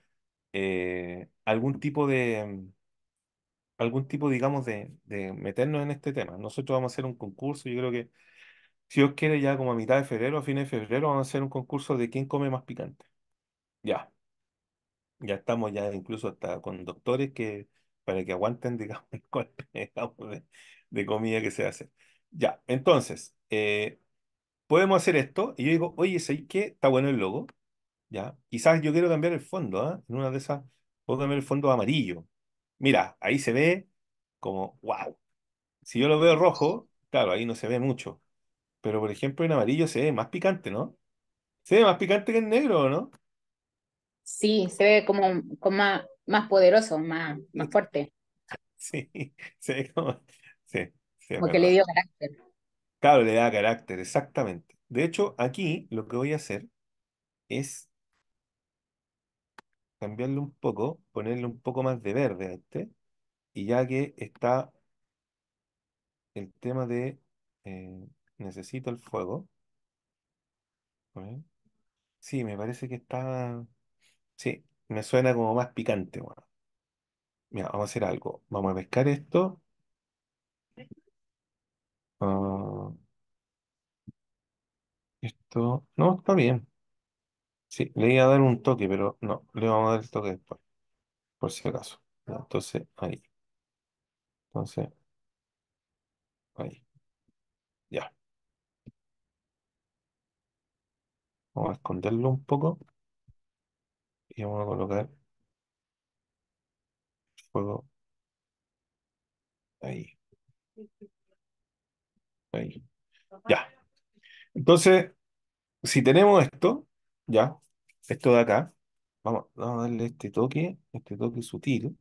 eh, algún tipo de algún tipo, digamos, de, meternos en este tema. Nosotros vamos a hacer un concurso, yo creo que, si os quiere, ya como a mitad de febrero, a fines de febrero, vamos a hacer un concurso de quién come más picante. Ya. Ya estamos ya incluso hasta con doctores que, para que aguanten, digamos, el golpe de, comida que se hace. Ya, entonces, eh, podemos hacer esto. Y yo digo, oye, ¿sabes qué? Está bueno el logo. Ya. Quizás yo quiero cambiar el fondo, ¿eh? En una de esas, puedo cambiar el fondo amarillo. Mira, ahí se ve como, wow. Si yo lo veo rojo, claro, ahí no se ve mucho. Pero por ejemplo, en amarillo se ve más picante, ¿no? Se ve más picante que en negro, ¿no? Sí, se ve como, más, poderoso, más, más fuerte. Sí, se ve como. Sí, como que le dio carácter. Claro, le da carácter, exactamente. De hecho, aquí lo que voy a hacer es cambiarlo un poco, ponerle un poco más de verde a este, y ya que está el tema de eh, necesito el fuego. sí, me parece que está. Sí, me suena como más picante. Bueno. Mira, vamos a hacer algo. Vamos a pescar esto. Ah, esto. No, está bien. Sí, le iba a dar un toque, pero no, le vamos a dar el toque después, por si acaso. Entonces, ahí. Entonces, ahí. Ya. Vamos a esconderlo un poco y vamos a colocar fuego ahí. Ahí. Ya. Entonces, si tenemos esto, ya, esto de acá. Vamos, a darle este toque, este toque sutil.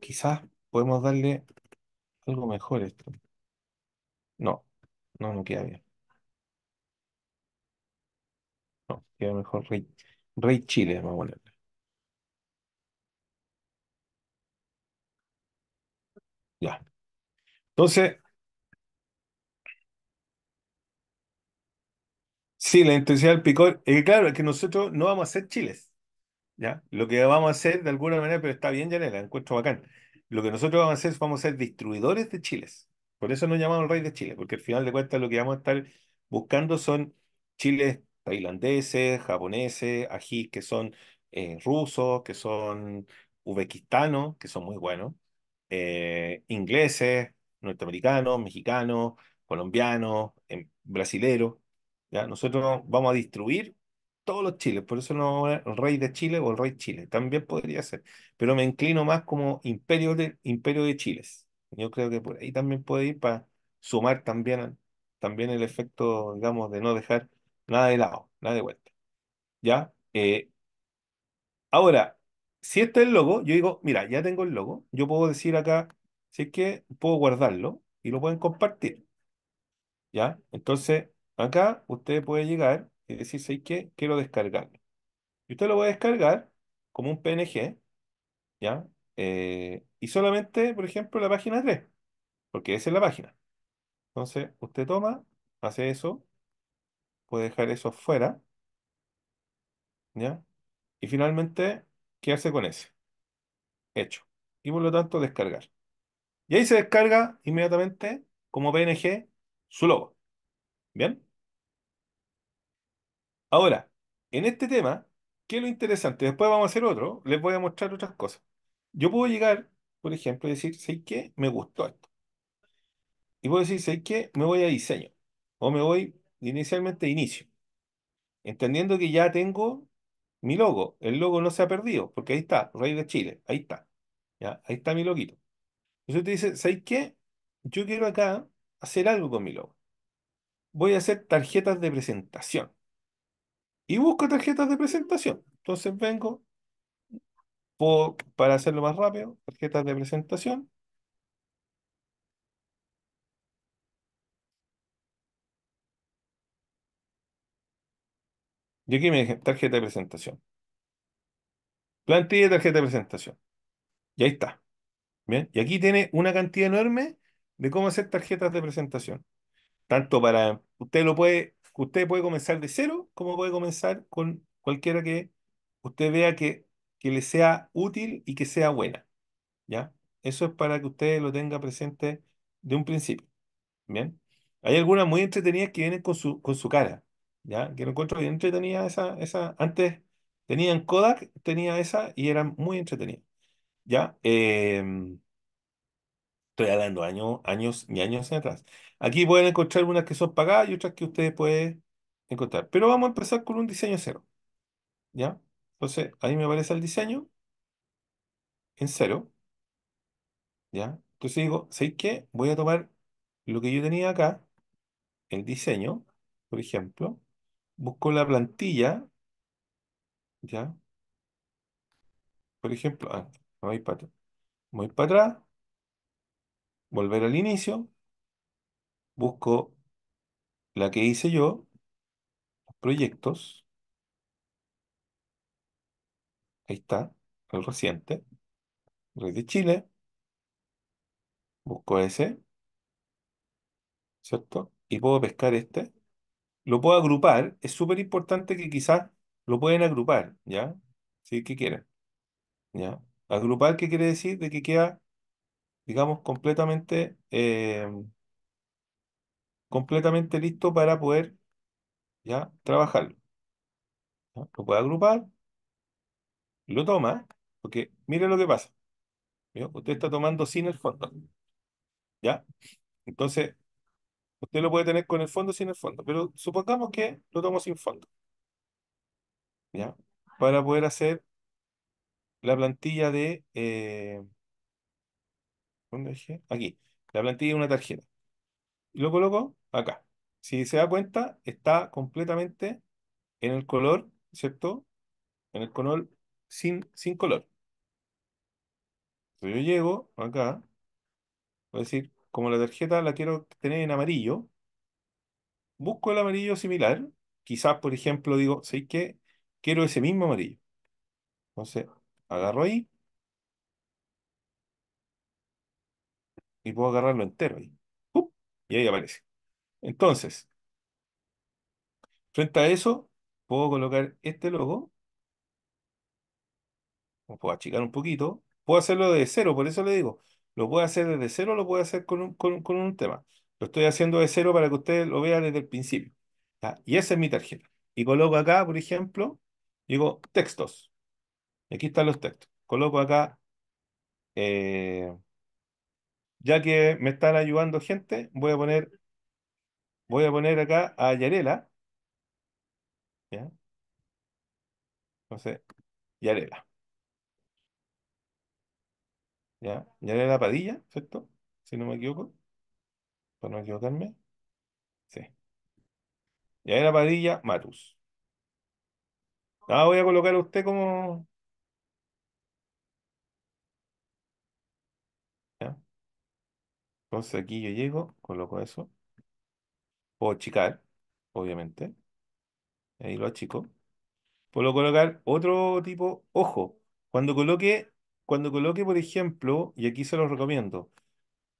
quizás podemos darle algo mejor esto. No, no, no queda bien. No, queda mejor Rey, Rey Chile, vamos a ponerle. Ya. Entonces, Sí, la intensidad del picor. Eh, claro, es que nosotros no vamos a hacer chiles. ¿ya? Lo que vamos a hacer de alguna manera, pero está bien, Yanela, encuentro bacán. Lo que nosotros vamos a hacer es vamos a ser distribuidores de chiles. Por eso nos llamamos rey de Chile, porque al final de cuentas lo que vamos a estar buscando son chiles tailandeses, japoneses, ají que son eh, rusos, que son uzbekistanos, que son muy buenos, eh, ingleses, norteamericanos, mexicanos, colombianos, em, brasileros. ¿ya? Nosotros vamos a destruir todos los chiles, por eso no el rey de Chile o el rey Chile, también podría ser, pero me inclino más como imperio de, imperio de Chiles. Yo creo que por ahí también puede ir para sumar también, también el efecto, digamos, de no dejar nada de lado, nada de vuelta. ¿Ya? Eh, ahora, si este es el logo, yo digo, mira, ya tengo el logo, yo puedo decir acá, si es que puedo guardarlo y lo pueden compartir. ¿Ya? Entonces, Acá usted puede llegar y decirse que Quiero descargar. Y usted lo va a descargar como un PNG, ¿ya? Eh, y solamente, por ejemplo, la página 3, porque esa es la página. Entonces, usted toma, hace eso, puede dejar eso fuera, ¿ya? Y finalmente, qué hace con ese. Hecho. Y por lo tanto, descargar. Y ahí se descarga inmediatamente como PNG su logo. ¿Bien? Ahora, en este tema, ¿qué es lo interesante? Después vamos a hacer otro, les voy a mostrar otras cosas. Yo puedo llegar, por ejemplo, y decir, ¿sabes qué? Me gustó esto. Y puedo decir, ¿sabes qué? Me voy a diseño. O me voy inicialmente a inicio. Entendiendo que ya tengo mi logo. El logo no se ha perdido, porque ahí está, Rey de Chile. Ahí está. ¿ya? Ahí está mi loguito. Entonces te dice, ¿sabes qué? Yo quiero acá hacer algo con mi logo. Voy a hacer tarjetas de presentación y busco tarjetas de presentación. Entonces vengo, para hacerlo más rápido, tarjetas de presentación. Y aquí me tarjeta de presentación. Plantilla de tarjeta de presentación. Y ahí está. Bien. Y aquí tiene una cantidad enorme de cómo hacer tarjetas de presentación. Tanto para, usted lo puede usted puede comenzar de cero, como puede comenzar con cualquiera que usted vea que, que le sea útil y que sea buena. ¿Ya? Eso es para que usted lo tenga presente de un principio. ¿Bien? Hay algunas muy entretenidas que vienen con su, con su cara. ¿Ya? Que no encuentro bien entretenida esa, esa. Antes tenían Kodak, tenía esa y era muy entretenida. ¿Ya? Em, estoy hablando años, años y años atrás. Aquí pueden encontrar unas que son pagadas y otras que ustedes pueden encontrar. Pero vamos a empezar con un diseño cero. ¿Ya? Entonces, ahí me aparece el diseño en cero. ¿Ya? Entonces digo, ¿sabéis qué? Voy a tomar lo que yo tenía acá, el diseño, por ejemplo. Busco la plantilla. ¿Ya? Por ejemplo, ah, voy para atrás. Voy para atrás. Volver al inicio busco la que hice yo, proyectos, ahí está, el reciente, Rey de Chile, busco ese, ¿cierto? Y puedo pescar este. Lo puedo agrupar, es súper importante que quizás lo pueden agrupar, ¿ya? Si que quieren, ¿ya? Agrupar, ¿qué quiere decir? De que queda, digamos, completamente... Eh, completamente listo para poder ya trabajarlo. Lo puede agrupar, lo toma, porque mire lo que pasa. Usted está tomando sin el fondo. ¿Ya? Entonces, usted lo puede tener con el fondo sin el fondo, pero supongamos que lo tomo sin fondo. ¿Ya? Para poder hacer la plantilla de... Eh, ¿Dónde dije? Aquí. La plantilla de una tarjeta y lo coloco acá. Si se da cuenta, está completamente en el color, ¿cierto? En el color sin, sin color. Entonces yo llego acá, voy a decir, como la tarjeta la quiero tener en amarillo, busco el amarillo similar. Quizás, por ejemplo, digo, sé que Quiero ese mismo amarillo. Entonces, agarro ahí. Y puedo agarrarlo entero ahí. Y ahí aparece. Entonces, frente a eso, puedo colocar este logo. puedo achicar un poquito. Puedo hacerlo de cero, por eso le digo. Lo puedo hacer desde cero, lo puedo hacer con un, con, un tema. Lo estoy haciendo de cero para que ustedes lo vean desde el principio. Y esa es mi tarjeta. Y coloco acá, por ejemplo, digo textos. Aquí están los textos. Coloco acá eh, ya que me están ayudando gente, voy a poner, voy a poner acá a Yarela. ¿Ya? sé Yarela. ¿Ya? Yarela Padilla, ¿cierto? Si no me equivoco. Para no equivocarme. Sí. Yarela Padilla, Matus. Ahora voy a colocar a usted como, Entonces aquí yo llego, coloco eso. o achicar, obviamente. Ahí lo achico. Puedo colocar otro tipo, ojo, cuando coloque, cuando coloque, por ejemplo, y aquí se los recomiendo,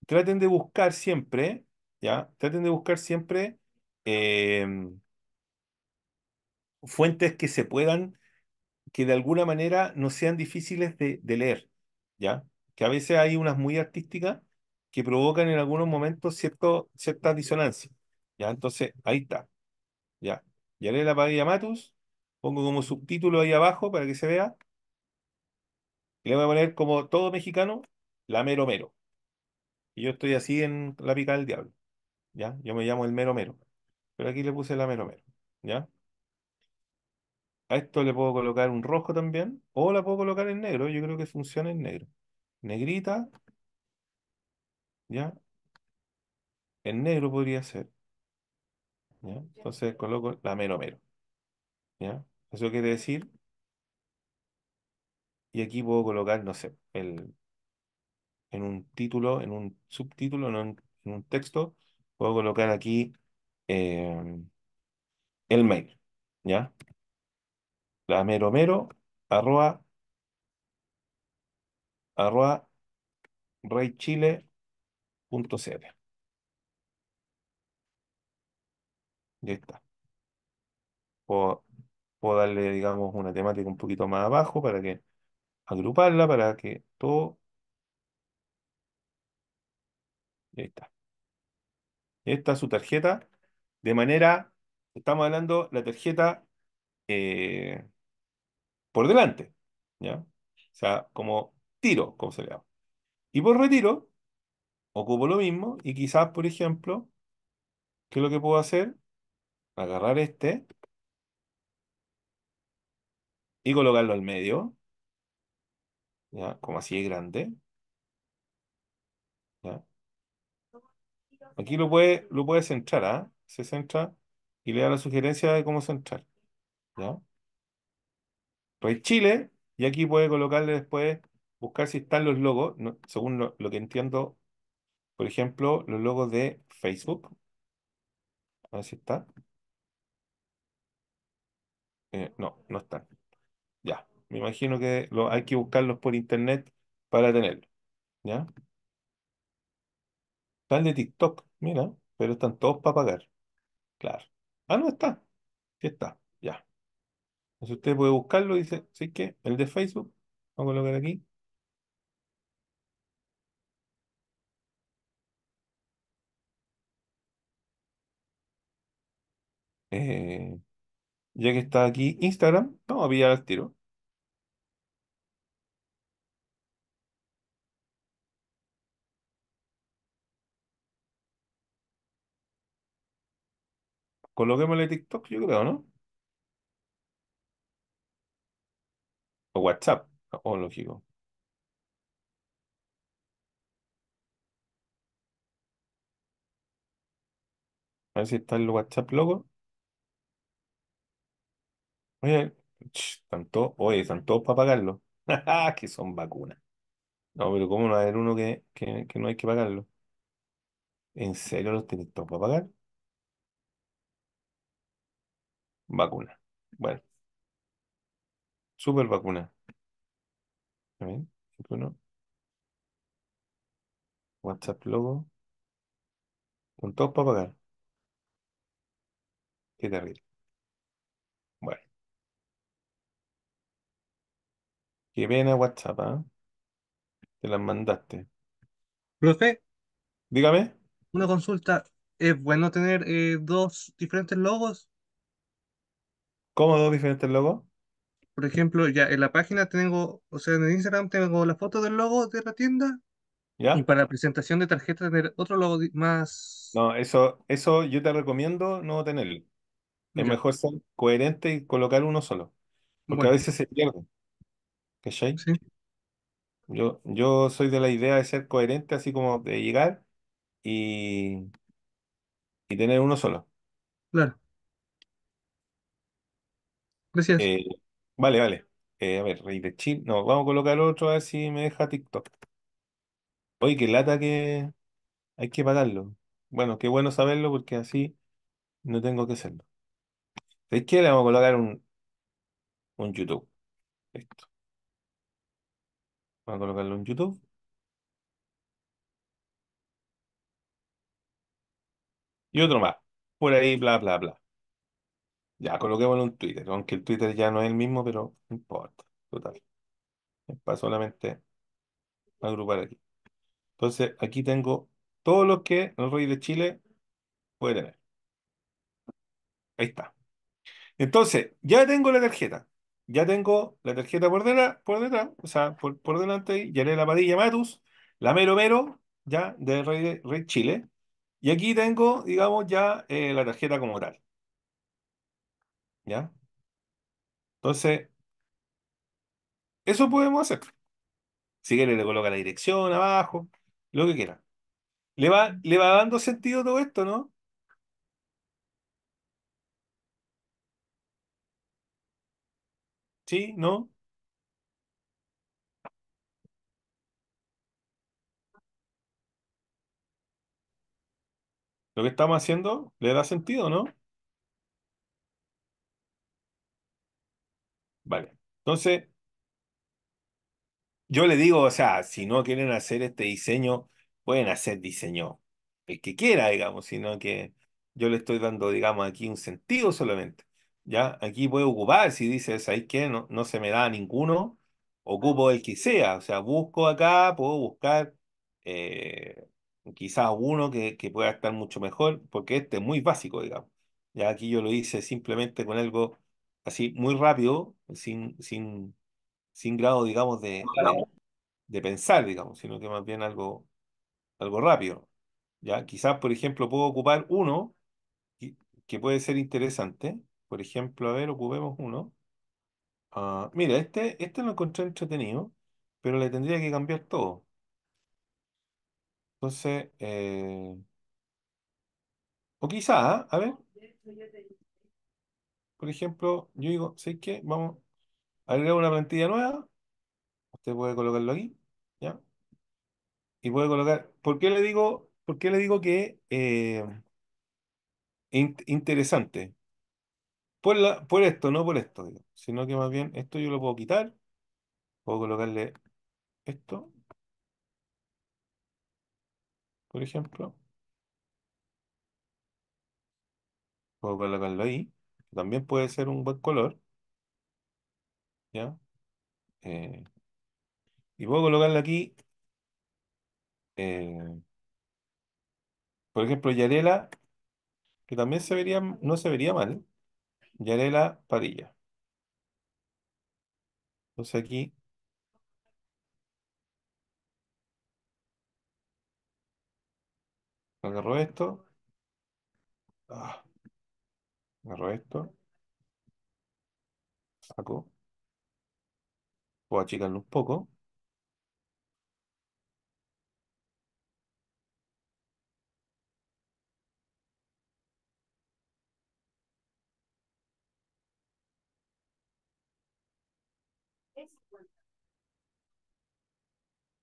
traten de buscar siempre, ¿ya? Traten de buscar siempre em, fuentes que se puedan, que de alguna manera no sean difíciles de, de leer, ¿ya? Que a veces hay unas muy artísticas que provocan en algunos momentos cierto, cierta disonancia. ¿Ya? Entonces, ahí está. ¿Ya? Ya la Padilla Matus. Pongo como subtítulo ahí abajo para que se vea. le voy a poner como todo mexicano, la mero mero. Y yo estoy así en la pica del diablo. ¿Ya? Yo me llamo el mero mero. Pero aquí le puse la mero mero. ¿Ya? A esto le puedo colocar un rojo también. O la puedo colocar en negro. Yo creo que funciona en negro. Negrita, ¿ya? En negro podría ser. ¿ya? Entonces coloco la mero mero. ¿ya? Eso quiere decir. Y aquí puedo colocar, no sé, el, en un título, en un subtítulo, en un, texto, puedo colocar aquí em, el mail. ¿Ya? La mero mero arroba arroba Chile c Ya está. Puedo, darle, digamos, una temática un poquito más abajo para que agruparla, para que todo... Ya está. Ya está su tarjeta. De manera, estamos hablando la tarjeta eh, por delante. ¿ya? O sea, como tiro, como se le llama. Y por retiro, ocupo lo mismo y quizás, por ejemplo, ¿qué es lo que puedo hacer? Agarrar este y colocarlo al medio, ¿ya? Como así es grande. ¿ya? Aquí lo puede, lo centrar, ¿ah? Se centra y le da la sugerencia de cómo centrar, ¿ya? Pues Chile, y aquí puede colocarle después, buscar si están los logos, según lo que entiendo por ejemplo, los logos de Facebook. A ver si está. Eh, no, no están. Ya, me imagino que hay que buscarlos por internet para tenerlo, ¿Ya? Están de TikTok, mira, pero están todos para pagar. Claro. Ah, no está. Sí está, ya. Entonces usted puede buscarlo dice, ¿sí que El de Facebook, vamos a colocar aquí. Eh, ya que está aquí Instagram, vamos a pillar el tiro. Coloquémosle TikTok, yo creo, ¿no? O WhatsApp, o lógico. A ver si está el WhatsApp logo Oye, están todos, para pagarlo. que son vacunas. No, pero ¿cómo no va a haber uno que, no hay que pagarlo? ¿En serio los tienen todos para pagar? Vacuna. Bueno, super vacuna. A ver, uno. WhatsApp logo. Con todos para pagar. Qué terrible. Que Qué a WhatsApp, ¿ah? Te las mandaste. Profe, Dígame. una consulta. ¿Es bueno tener eh, dos diferentes logos? ¿Cómo dos diferentes logos? Por ejemplo, ya en la página tengo, o sea, en el Instagram tengo la foto del logo de la tienda y para la presentación de tarjeta tener otro logo más. No, eso, eso yo te recomiendo no tenerlo. Es mejor ser coherente y colocar uno solo, porque a veces se pierde. Yo, yo soy de la idea de ser coherente, así como de llegar y, y tener uno solo. Claro. Gracias. Eh, vale, vale. Eh, a ver, Rey de Chile. No, vamos a colocar otro a ver si me deja TikTok. Oye, qué lata que hay que pagarlo. Bueno, qué bueno saberlo porque así no tengo que hacerlo. ¿De qué? Le vamos a colocar un, un YouTube. Esto. Voy a colocarlo en YouTube. Y otro más. Por ahí, bla, bla, bla. Ya, coloquémoslo en Twitter. Aunque el Twitter ya no es el mismo, pero no importa. Total. Es para solamente agrupar aquí. Entonces, aquí tengo todo lo que el rey de Chile puede tener. Ahí está. Entonces, ya tengo la tarjeta ya tengo la tarjeta por detrás, por detrás o sea, por, por delante, ya le la Padilla Matus, la Mero Mero, ya, de Rey, Chile. Y aquí tengo, digamos, ya eh, la tarjeta como tal. ¿Ya? Entonces, eso podemos hacer. Si quiere, le coloca la dirección abajo, lo que quiera. Le va, le va dando sentido todo esto, ¿no? ¿Sí? ¿No? Lo que estamos haciendo le da sentido, ¿no? Vale. Entonces, yo le digo, o sea, si no quieren hacer este diseño, pueden hacer diseño el que quiera, digamos, sino que yo le estoy dando, digamos, aquí un sentido solamente. ¿ya? Aquí puedo ocupar, si dices, ahí que No, no se me da ninguno, ocupo el que sea, o sea, busco acá, puedo buscar eh, quizás uno que, que pueda estar mucho mejor, porque este es muy básico, digamos. Ya aquí yo lo hice simplemente con algo así muy rápido, sin, sin, sin grado, digamos, de, de, pensar, digamos, sino que más bien algo, algo rápido. ¿ya? Quizás, por ejemplo, puedo ocupar uno que puede ser interesante, por ejemplo, a ver, ocupemos uno. Ah, mira, este, este lo encontré entretenido, pero le tendría que cambiar todo. Entonces, eh, o quizás, a ver, por ejemplo, yo digo, ¿sabes que Vamos a agregar una plantilla nueva. Usted puede colocarlo aquí, ¿ya? Y puede colocar, ¿por qué le digo, por qué le digo que eh, interesante? por, esto, no por esto, sino que más bien esto yo lo puedo quitar, puedo colocarle esto, por ejemplo, puedo colocarlo ahí, también puede ser un buen color, ¿ya? Eh, y puedo colocarle aquí, eh, por ejemplo, Yarela, que también se vería, no se vería mal, la parilla. Entonces aquí. Agarro esto. Ah, agarro esto. Saco. a achicarlo un poco.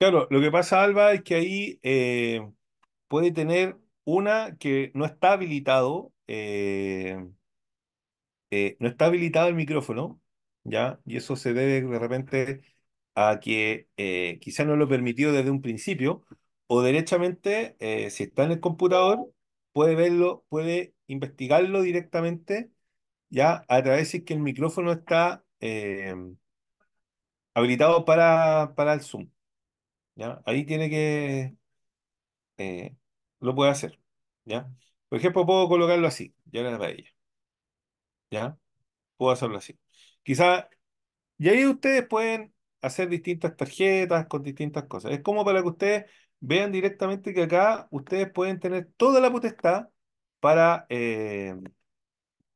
Claro, lo que pasa, Alba, es que ahí eh, puede tener una que no está habilitado, eh, eh, no está habilitado el micrófono, ¿ya? Y eso se debe de repente a que quizá no lo permitió desde un principio, o derechamente, si está en el computador, puede verlo, puede investigarlo directamente, ¿ya? A través de que el micrófono está habilitado para, para el Zoom. Ahí tiene que... Eh, lo puede hacer, ¿ya? Por ejemplo, puedo colocarlo así, ya en la ¿ya? Puedo hacerlo así. Quizá, y ahí ustedes pueden hacer distintas tarjetas con distintas cosas. Es como para que ustedes vean directamente que acá ustedes pueden tener toda la potestad para, eh,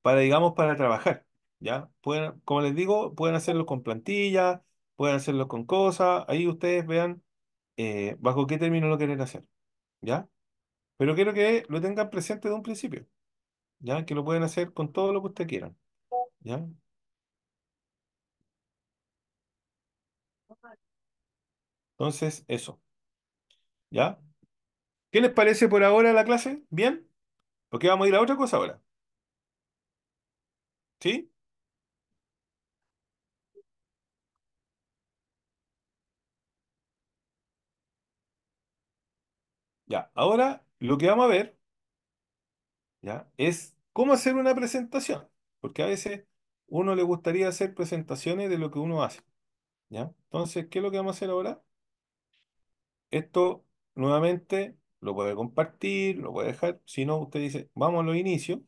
para digamos, para trabajar, ¿ya? Pueden, como les digo, pueden hacerlo con plantillas, pueden hacerlo con cosas, ahí ustedes vean eh, bajo qué término lo quieren hacer, ¿ya? Pero quiero que lo tengan presente de un principio, ¿ya? Que lo pueden hacer con todo lo que ustedes quieran, ¿ya? Entonces, eso, ¿ya? ¿Qué les parece por ahora la clase? ¿Bien? Porque vamos a ir a otra cosa ahora. ¿Sí? Ya, ahora lo que vamos a ver ¿ya? es cómo hacer una presentación, porque a veces uno le gustaría hacer presentaciones de lo que uno hace. ¿ya? Entonces, ¿qué es lo que vamos a hacer ahora? Esto nuevamente lo puede compartir, lo puede dejar. Si no, usted dice, vamos a los inicios.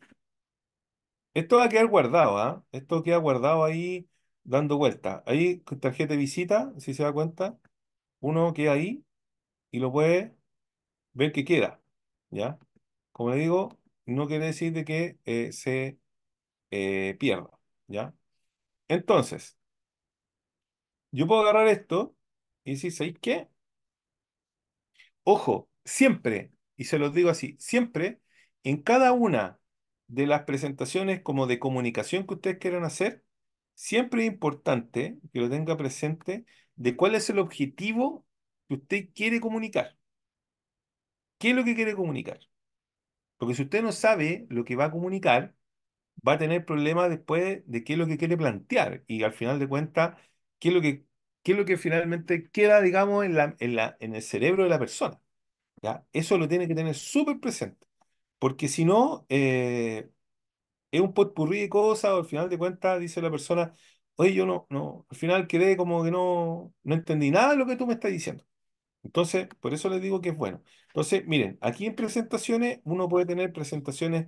Esto va a quedar guardado, ah Esto queda guardado ahí dando vueltas. Ahí con tarjeta de visita, si se da cuenta, uno queda ahí y lo puede ver que queda, ¿ya? Como le digo, no quiere decir de que eh, se eh, pierda, ¿ya? Entonces, yo puedo agarrar esto y decir, ¿sabéis qué? Ojo, siempre, y se los digo así, siempre, en cada una de las presentaciones como de comunicación que ustedes quieran hacer, siempre es importante que lo tenga presente de cuál es el objetivo que usted quiere comunicar. ¿Qué es lo que quiere comunicar? Porque si usted no sabe lo que va a comunicar, va a tener problemas después de qué es lo que quiere plantear y al final de cuentas, qué es lo que, qué es lo que finalmente queda, digamos, en, la, en, la, en el cerebro de la persona. ¿ya? Eso lo tiene que tener súper presente, porque si no, eh, es un potpurrí de cosas o al final de cuentas dice la persona, oye, yo no, no, al final quedé como que no, no entendí nada de lo que tú me estás diciendo. Entonces, por eso les digo que es bueno. Entonces, miren, aquí en presentaciones uno puede tener presentaciones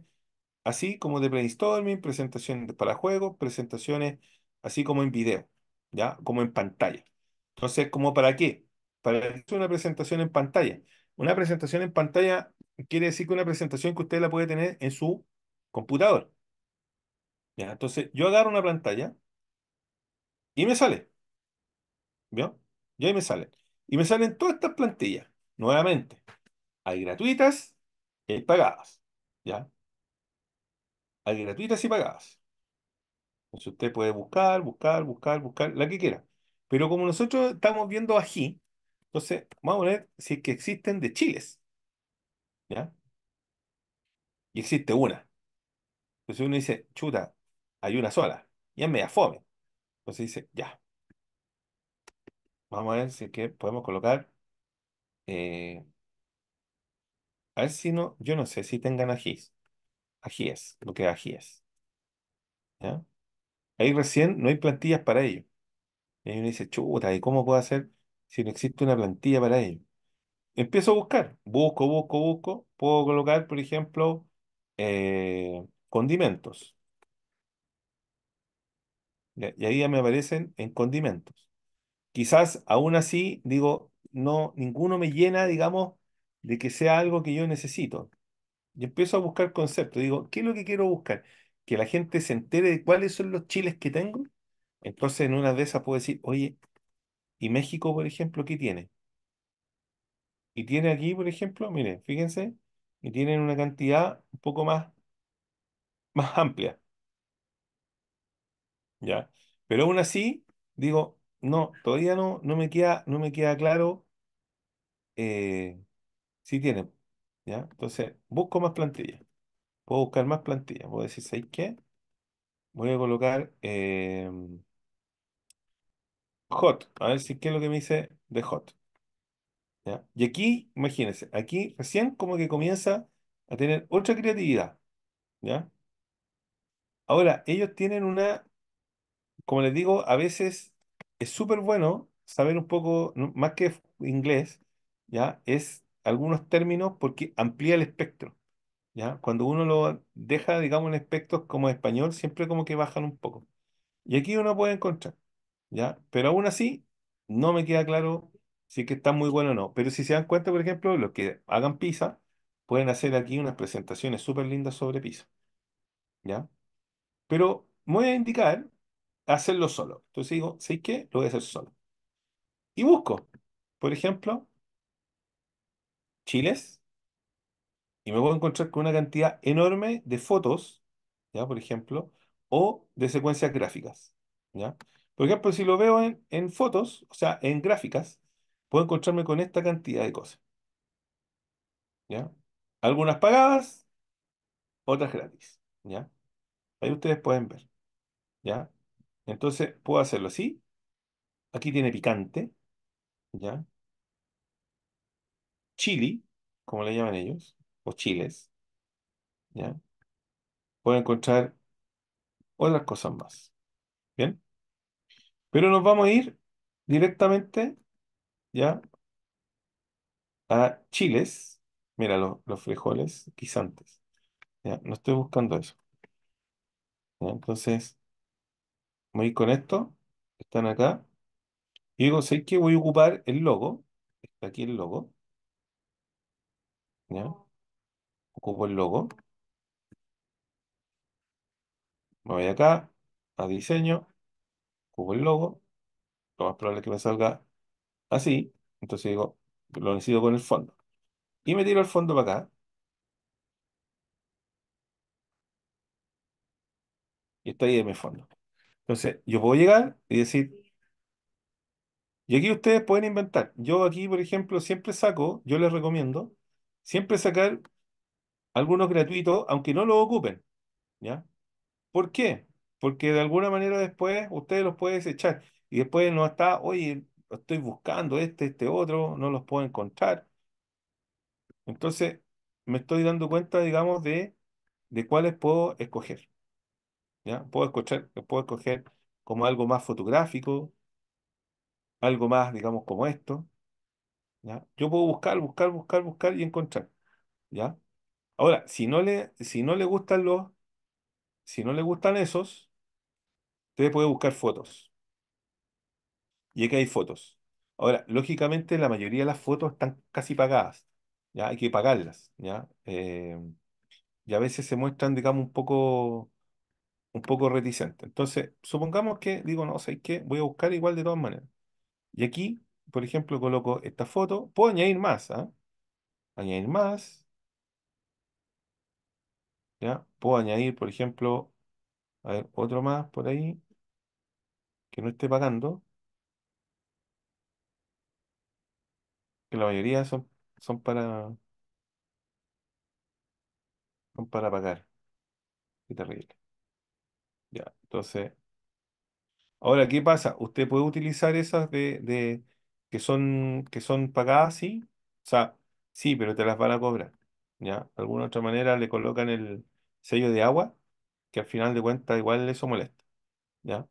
así como de brainstorming, presentaciones para juegos, presentaciones así como en video, ¿ya? Como en pantalla. Entonces, ¿como para qué? Para hacer una presentación en pantalla. Una presentación en pantalla quiere decir que una presentación que usted la puede tener en su computador. ¿Ya? Entonces, yo agarro una pantalla y me sale. ¿Vio? Y ahí me sale. Y me salen todas estas plantillas. Nuevamente, hay gratuitas y hay pagadas. ¿Ya? Hay gratuitas y pagadas. Entonces usted puede buscar, buscar, buscar, buscar, la que quiera. Pero como nosotros estamos viendo aquí, entonces vamos a ver si es que existen de chiles. ¿Ya? Y existe una. Entonces uno dice, chuta, hay una sola. Y es media fome. Entonces dice, ya, Vamos a ver si podemos colocar. Eh, a ver si no. Yo no sé si tengan ajíes. Ajíes, lo que es ajíes. Ahí recién no hay plantillas para ello. Y uno dice, chuta, ¿y cómo puedo hacer si no existe una plantilla para ello? Empiezo a buscar. Busco, busco, busco. Puedo colocar, por ejemplo, eh, condimentos. Y ahí ya me aparecen en condimentos quizás aún así, digo, no, ninguno me llena, digamos, de que sea algo que yo necesito. Y empiezo a buscar conceptos. Digo, ¿qué es lo que quiero buscar? Que la gente se entere de cuáles son los chiles que tengo. Entonces, en una de esas puedo decir, oye, ¿y México, por ejemplo, qué tiene? Y tiene aquí, por ejemplo, miren, fíjense, y tienen una cantidad un poco más, más amplia. ¿Ya? Pero aún así, digo, no, todavía no, no me queda, no me queda claro eh, si tienen. ¿ya? Entonces, busco más plantillas. Puedo buscar más plantillas. Puedo decir, 6 qué? Voy a colocar eh, hot. A ver si qué es lo que me dice de hot. ¿ya? Y aquí, imagínense, aquí recién como que comienza a tener otra creatividad. ¿ya? Ahora, ellos tienen una, como les digo, a veces es súper bueno saber un poco, más que inglés, ¿ya? Es algunos términos porque amplía el espectro, ¿ya? Cuando uno lo deja, digamos, en espectros como español, siempre como que bajan un poco. Y aquí uno puede encontrar, ¿ya? Pero aún así, no me queda claro si es que está muy bueno o no. Pero si se dan cuenta, por ejemplo, los que hagan pizza, pueden hacer aquí unas presentaciones súper lindas sobre pizza, ¿ya? Pero voy a indicar hacerlo solo. Entonces digo, ¿sí qué? Lo voy a hacer solo. Y busco, por ejemplo, chiles. Y me voy a encontrar con una cantidad enorme de fotos, ¿ya? Por ejemplo, o de secuencias gráficas, ¿ya? Por ejemplo, si lo veo en, en fotos, o sea, en gráficas, puedo encontrarme con esta cantidad de cosas. ¿Ya? Algunas pagadas, otras gratis. ¿Ya? Ahí ustedes pueden ver. ¿Ya? Entonces puedo hacerlo así. Aquí tiene picante, ¿ya? Chili, como le llaman ellos, o chiles, ¿ya? Puedo encontrar otras cosas más, ¿bien? Pero nos vamos a ir directamente, ¿ya? A chiles, mira los frijoles guisantes, ¿ya? No estoy buscando eso. Entonces voy con esto, están acá. Y digo, sé que voy a ocupar el logo, está aquí el logo. ¿Ya? Ocupo el logo. Me voy acá, a diseño, ocupo el logo. Lo más probable es que me salga así. Entonces digo, lo necesito con el fondo. Y me tiro el fondo para acá. Y está ahí en mi fondo. Entonces, yo puedo llegar y decir, y aquí ustedes pueden inventar. Yo aquí, por ejemplo, siempre saco, yo les recomiendo, siempre sacar algunos gratuitos, aunque no los ocupen. ¿Ya? ¿Por qué? Porque de alguna manera después ustedes los pueden desechar. Y después no está, oye, estoy buscando este, este otro, no los puedo encontrar. Entonces, me estoy dando cuenta, digamos, de, de cuáles puedo escoger. ¿ya? Puedo escoger, puedo como algo más fotográfico, algo más, digamos, como esto. ¿ya? Yo puedo buscar, buscar, buscar, buscar y encontrar. ¿ya? Ahora, si no le, si no le gustan los, si no le gustan esos, usted puede buscar fotos. Y que hay fotos. Ahora, lógicamente la mayoría de las fotos están casi pagadas. ¿ya? Hay que pagarlas. ¿ya? Eh, y a veces se muestran, digamos, un poco un poco reticente. Entonces, supongamos que digo, no, sé qué? Voy a buscar igual de todas maneras. Y aquí, por ejemplo, coloco esta foto. Puedo añadir más, ¿ah? Añadir más. ¿Ya? Puedo añadir, por ejemplo, a ver, otro más por ahí que no esté pagando. Que la mayoría son, son para... Son para pagar. Qué terrible. Entonces, ahora, ¿qué pasa? Usted puede utilizar esas de, que son, que son pagadas, sí. O sea, sí, pero te las van a cobrar. ¿Ya? De alguna otra manera le colocan el sello de agua, que al final de cuentas igual eso molesta. ¿Ya?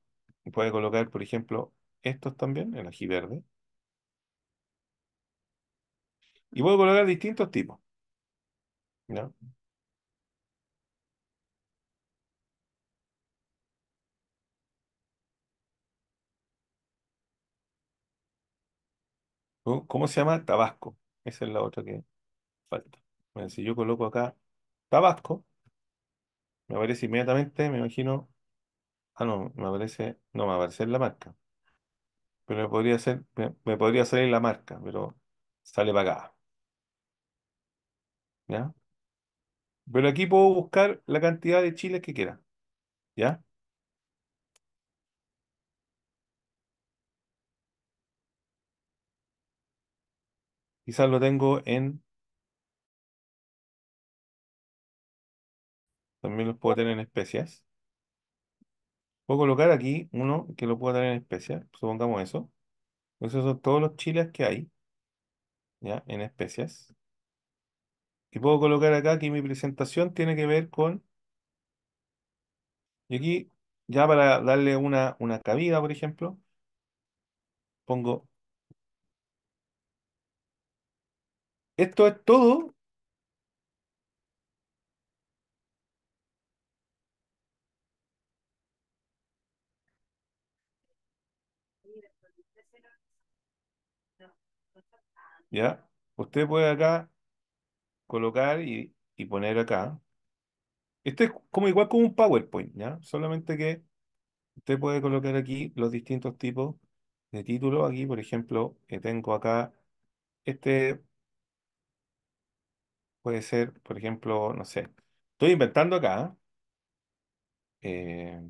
puede colocar, por ejemplo, estos también, el ají verde. Y puedo colocar distintos tipos. ¿Ya? ¿Cómo se llama? Tabasco. Esa es la otra que falta. si yo coloco acá Tabasco, me aparece inmediatamente, me imagino. Ah, no, me aparece. No, me aparece aparecer la marca. Pero me podría, ser, me, podría salir la marca, pero sale para acá. ¿Ya? Pero aquí puedo buscar la cantidad de chiles que quiera. ¿Ya? Quizás lo tengo en... También los puedo tener en especias. Puedo colocar aquí uno que lo puedo tener en especias. Supongamos eso. Pues esos son todos los chiles que hay. Ya, en especias. Y puedo colocar acá que mi presentación tiene que ver con... Y aquí, ya para darle una, una cabida, por ejemplo, pongo Esto es todo ¿Ya? Usted puede acá colocar y, poner acá. Esto es como igual como un PowerPoint, ¿ya? Solamente que usted puede colocar aquí los distintos tipos de títulos. Aquí, por ejemplo, eh, tengo acá este Puede ser, por ejemplo, no sé. Estoy inventando acá. Eh,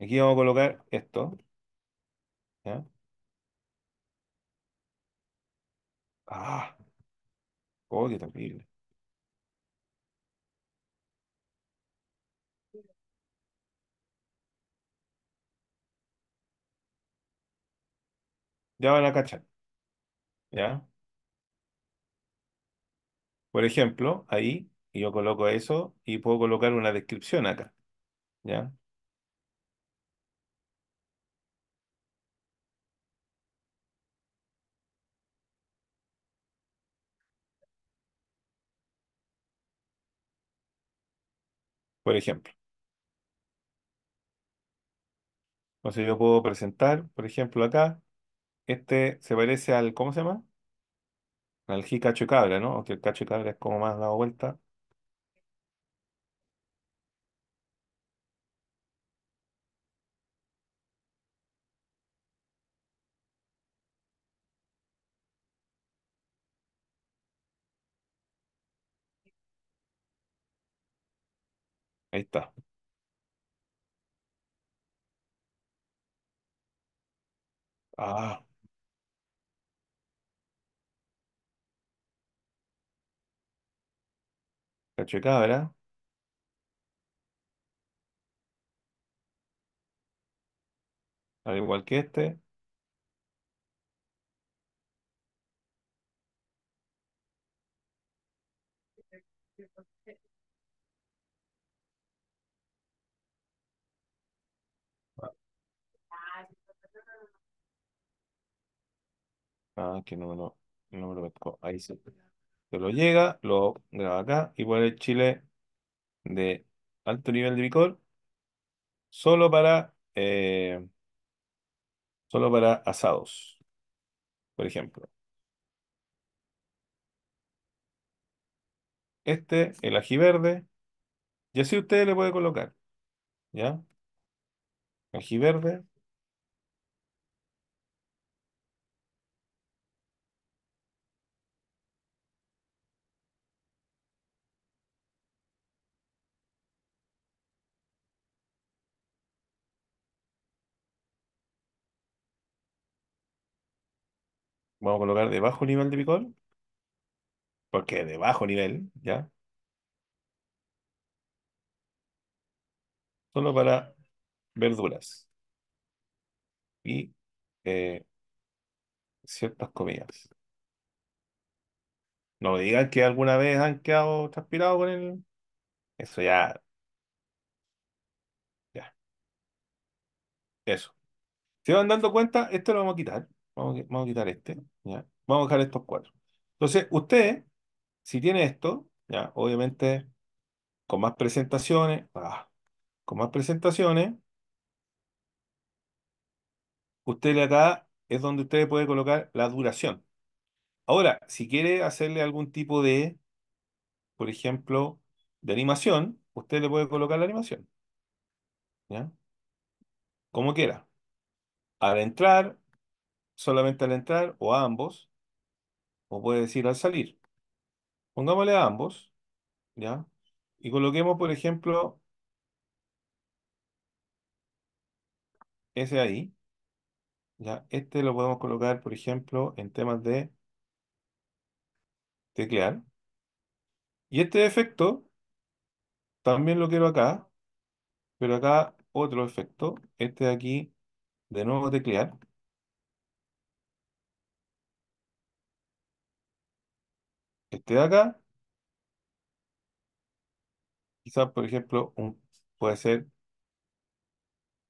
aquí vamos a colocar esto. ¿ya? Ah, oh, qué terrible. Ya van a cachar. ¿Ya? Por ejemplo, ahí yo coloco eso y puedo colocar una descripción acá. ¿Ya? Por ejemplo. Entonces yo puedo presentar, por ejemplo, acá, este se parece al, ¿cómo se llama? Al G cacho y cabra, ¿no? que el cacho y cabra es como más dado vuelta. Ahí está. Ah, Cacho ¿verdad? Al igual que este. Ah, que no me lo, no Ahí sí lo llega, lo graba acá y pone el chile de alto nivel de picor solo para, eh, solo para asados, por ejemplo. Este, el ají verde, y así usted le puede colocar, ¿ya? Ají verde, Vamos a colocar de bajo nivel de picor, porque de bajo nivel, ¿ya? Solo para verduras y eh, ciertas comidas. No me digan que alguna vez han quedado transpirado con él. Eso ya... Ya. Eso. Si van dando cuenta, esto lo vamos a quitar. Vamos a, quitar este, ¿ya? Vamos a dejar estos cuatro. Entonces, usted, si tiene esto, ¿ya? Obviamente, con más presentaciones, ah, con más presentaciones, usted le acá es donde usted puede colocar la duración. Ahora, si quiere hacerle algún tipo de, por ejemplo, de animación, usted le puede colocar la animación. ¿Ya? Como quiera. Al entrar, solamente al entrar o a ambos, o puede decir al salir. Pongámosle a ambos, ¿ya? Y coloquemos, por ejemplo, ese ahí. ¿ya? Este lo podemos colocar, por ejemplo, en temas de teclear. Y este efecto también lo quiero acá, pero acá otro efecto, este de aquí, de nuevo teclear. de acá, quizás por ejemplo, puede ser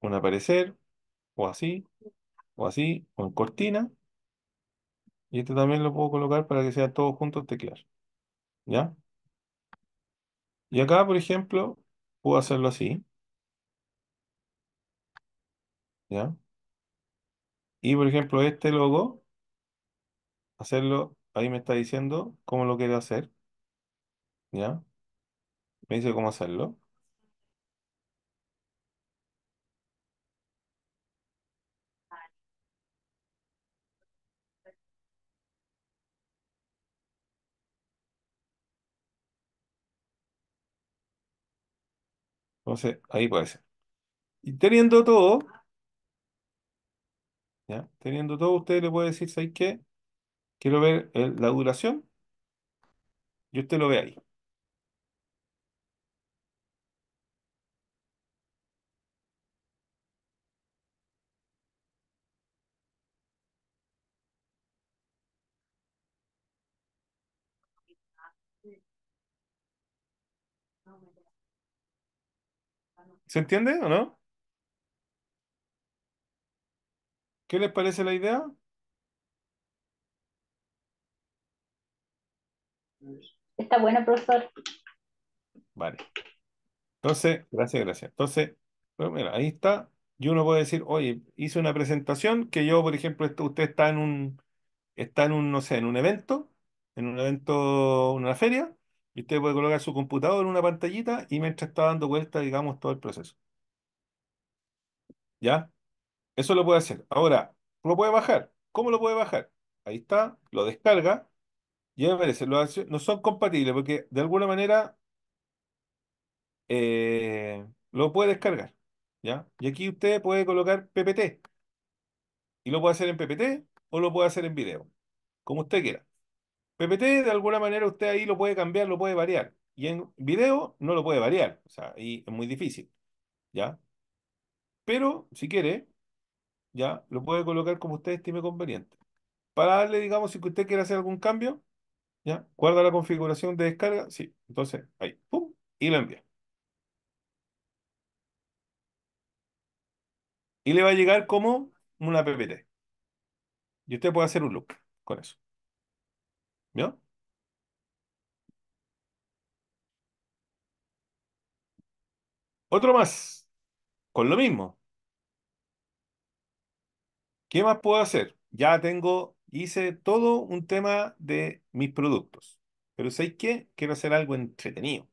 un aparecer, o así, o así, o en cortina. Y este también lo puedo colocar para que sea todo junto teclear. ¿Ya? Y acá, por ejemplo, puedo hacerlo así. ¿Ya? Y, por ejemplo, este logo, hacerlo Ahí me está diciendo cómo lo quiero hacer. ¿Ya? Me dice cómo hacerlo. Entonces, ahí puede ser. Y teniendo todo, ¿ya? Teniendo todo, usted le puede decir, ¿sabes qué? Quiero ver eh, la duración y usted lo ve ahí. ¿Se entiende o no? ¿Qué les parece la idea? Está bueno, profesor. Vale. Entonces, gracias, gracias. Entonces, bueno, pues mira, ahí está. Yo uno puede decir, oye, hice una presentación que yo, por ejemplo, este, usted está en un, está en un, no sé, en un evento, en un evento, una feria, y usted puede colocar su computador en una pantallita y mientras está dando vuelta, digamos, todo el proceso. ¿Ya? Eso lo puede hacer. Ahora, lo puede bajar. ¿Cómo lo puede bajar? Ahí está, lo descarga, me parece, no son compatibles porque de alguna manera eh, lo puede descargar. ¿ya? Y aquí usted puede colocar PPT. Y lo puede hacer en PPT o lo puede hacer en video, como usted quiera. PPT, de alguna manera, usted ahí lo puede cambiar, lo puede variar. Y en video no lo puede variar. O sea, ahí es muy difícil. ¿Ya? Pero, si quiere, ya lo puede colocar como usted estime conveniente. Para darle, digamos, si usted quiere hacer algún cambio, ¿Ya? Guarda la configuración de descarga. Sí. Entonces, ahí. ¡Pum! Y lo envía. Y le va a llegar como una PPT. Y usted puede hacer un look con eso. ¿Vio? Otro más. Con lo mismo. ¿Qué más puedo hacer? Ya tengo hice todo un tema de mis productos. Pero ¿sabéis qué? Quiero hacer algo entretenido.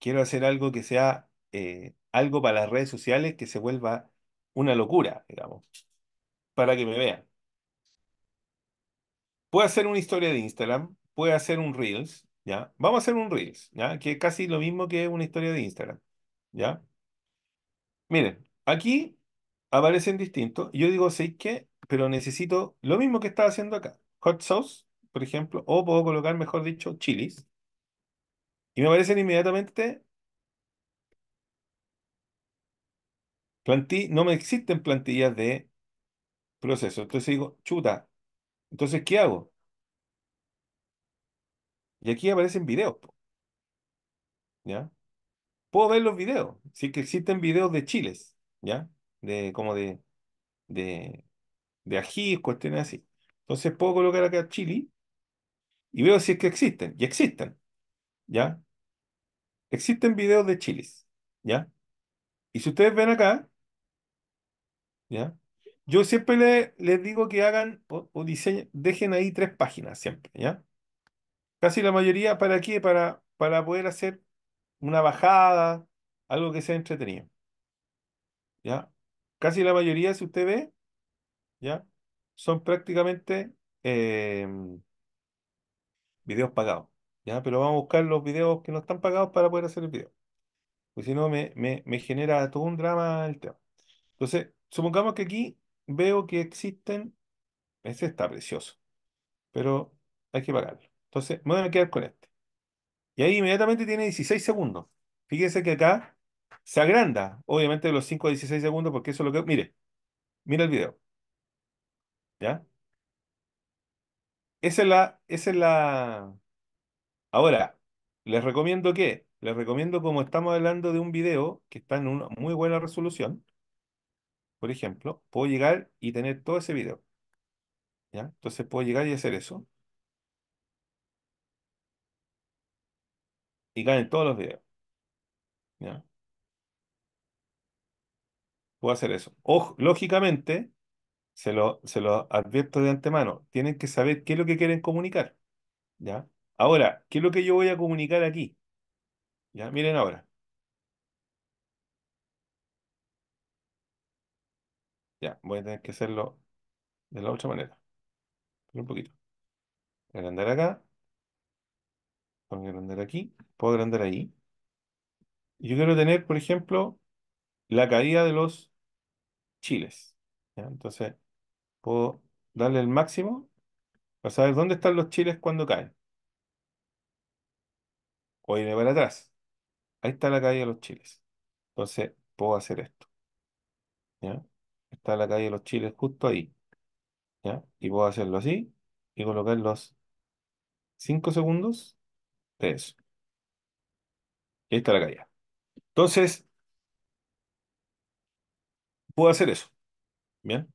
Quiero hacer algo que sea eh, algo para las redes sociales que se vuelva una locura, digamos, para que me vean. Puedo hacer una historia de Instagram, puedo hacer un Reels, ¿ya? Vamos a hacer un Reels, ¿ya? Que es casi lo mismo que una historia de Instagram, ¿ya? Miren, aquí aparecen distintos. Yo digo, ¿sabéis qué? pero necesito lo mismo que estaba haciendo acá. Hot sauce, por ejemplo, o puedo colocar, mejor dicho, chilis. Y me aparecen inmediatamente no me existen plantillas de proceso. Entonces digo, chuta. Entonces, ¿qué hago? Y aquí aparecen videos. ¿Ya? Puedo ver los videos. Sí que existen videos de chiles, ¿ya? De como de de ají, cuestiones así. Entonces puedo colocar acá chili y veo si es que existen. Y existen. ¿Ya? Existen videos de chilis. ¿Ya? Y si ustedes ven acá, ¿ya? Yo siempre les digo que hagan o, dejen ahí tres páginas siempre, ¿ya? Casi la mayoría, ¿para aquí Para, para poder hacer una bajada, algo que sea entretenido. ¿Ya? Casi la mayoría, si usted ve, ¿ya? Son prácticamente em, videos pagados, ¿ya? Pero vamos a buscar los videos que no están pagados para poder hacer el video. Porque si no, me, genera todo un drama el tema. Entonces, supongamos que aquí veo que existen... Ese está precioso, pero hay que pagarlo. Entonces, me voy a quedar con este. Y ahí inmediatamente tiene 16 segundos. Fíjese que acá se agranda, obviamente, de los 5 a 16 segundos, porque eso es lo que... Mire, mira el video. ¿Ya? Esa es la, esa es la. Ahora, les recomiendo qué? les recomiendo como estamos hablando de un video que está en una muy buena resolución, por ejemplo, puedo llegar y tener todo ese video. ¿Ya? Entonces puedo llegar y hacer eso. Y caen todos los videos. ¿Ya? Puedo hacer eso. O, lógicamente, se lo, advierto de antemano, tienen que saber qué es lo que quieren comunicar. ¿ya? Ahora, ¿qué es lo que yo voy a comunicar aquí? ¿Ya? Miren ahora. Ya, voy a tener que hacerlo de la otra manera. un poquito. Agrandar acá. Puedo agrandar aquí. Puedo agrandar ahí. yo quiero tener, por ejemplo, la caída de los chiles. ¿ya? Entonces, Puedo darle el máximo para saber dónde están los chiles cuando caen. O irme para atrás. Ahí está la calle de los chiles. Entonces, puedo hacer esto. ¿Ya? Está la calle de los chiles justo ahí. ¿Ya? Y puedo hacerlo así y colocar los 5 segundos de eso. Y ahí está la calle, Entonces, puedo hacer eso. ¿Bien?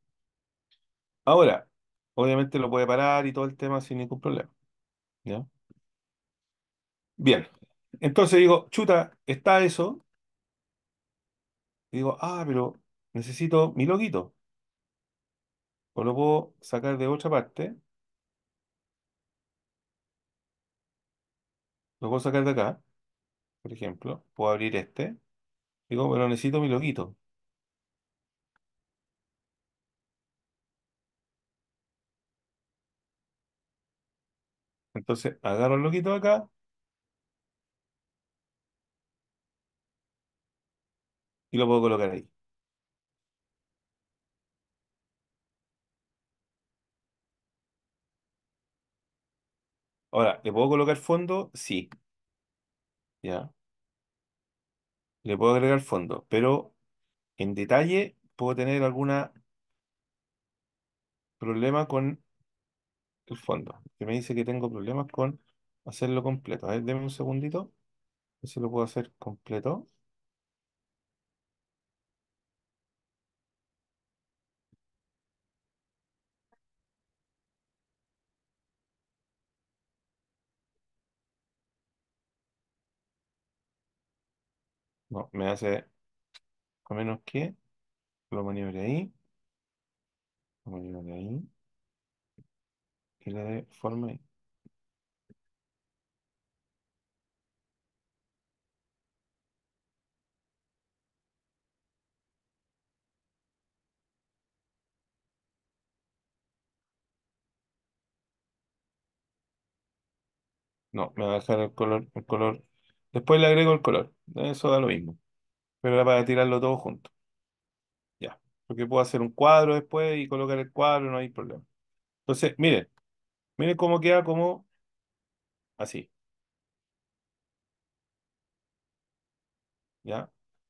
Ahora, obviamente lo puede parar y todo el tema sin ningún problema. Bien. Entonces digo, chuta, está eso. digo, ah, pero necesito mi loguito. O lo puedo sacar de otra parte. Lo puedo sacar de acá. Por ejemplo, puedo abrir este. Digo, pero necesito mi loguito. Entonces, agarro el loquito acá. Y lo puedo colocar ahí. Ahora, ¿le puedo colocar fondo? Sí. Ya. Le puedo agregar fondo, pero en detalle puedo tener alguna... problema con el fondo, que me dice que tengo problemas con hacerlo completo. A ver, deme un segundito, a ver si lo puedo hacer completo. No, me hace, a menos que lo maniobre ahí, lo maniobre ahí que forma. No, me va a dejar el color, el color. Después le agrego el color. Eso da lo mismo. Pero era para tirarlo todo junto. Ya. Porque puedo hacer un cuadro después y colocar el cuadro, no hay problema. Entonces, miren. Miren cómo queda como así. ¿Ya?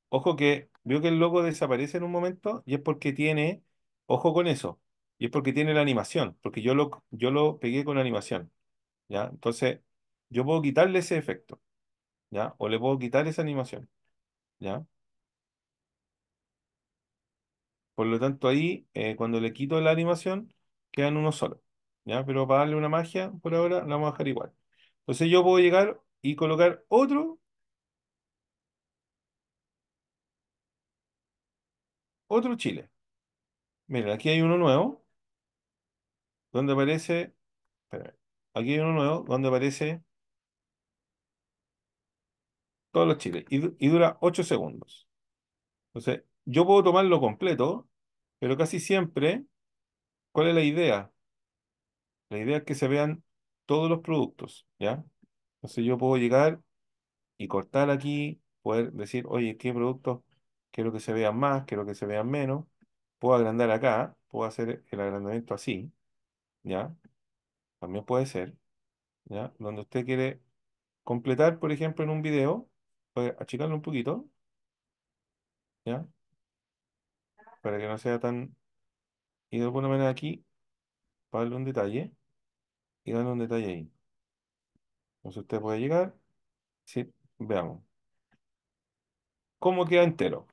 Ojo que veo que el logo desaparece en un momento y es porque tiene, ojo con eso, y es porque tiene la animación, porque yo lo, yo lo pegué con animación. ¿Ya? Entonces, yo puedo quitarle ese efecto. ¿Ya? O le puedo quitar esa animación. ¿Ya? Por lo tanto, ahí, eh, cuando le quito la animación, quedan uno solo. Pero para darle una magia, por ahora, la vamos a dejar igual. Entonces yo puedo llegar y colocar otro. Otro chile. Miren, aquí hay uno nuevo. Donde aparece... aquí hay uno nuevo donde aparece... Todos los chiles. Y, y dura 8 segundos. Entonces, yo puedo tomarlo completo, pero casi siempre... ¿Cuál es la idea? La idea es que se vean todos los productos, ¿ya? Entonces yo puedo llegar y cortar aquí, poder decir, oye, ¿qué productos quiero que se vean más, quiero que se vean menos? Puedo agrandar acá, puedo hacer el agrandamiento así, ¿ya? También puede ser, ¿ya? Donde usted quiere completar, por ejemplo, en un video, puede achicarlo un poquito, ¿ya? Para que no sea tan... Y de alguna manera aquí, para un detalle, y gana un detalle ahí. Entonces usted puede llegar, sí, veamos. ¿Cómo queda entero?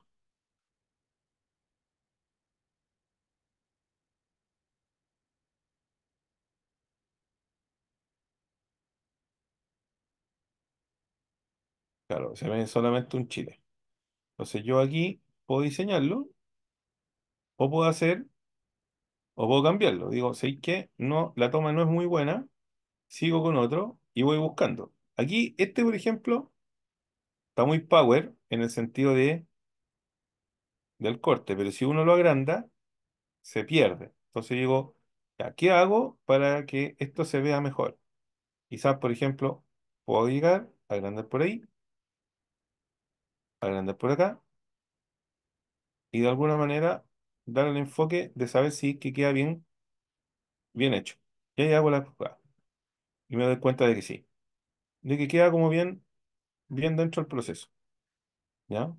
Claro, se ve solamente un chile. Entonces yo aquí puedo diseñarlo o puedo hacer o puedo cambiarlo. Digo, ¿sabéis que No, la toma no es muy buena, sigo con otro y voy buscando. Aquí, este, por ejemplo, está muy power en el sentido de del corte, pero si uno lo agranda, se pierde. Entonces digo, ¿qué hago para que esto se vea mejor? Quizás, por ejemplo, puedo llegar, agrandar por ahí, agrandar por acá, y de alguna manera dar el enfoque de saber si que queda bien, bien hecho. Y ahí hago la jugada. Y me doy cuenta de que sí. De que queda como bien, bien dentro del proceso. ¿Ya?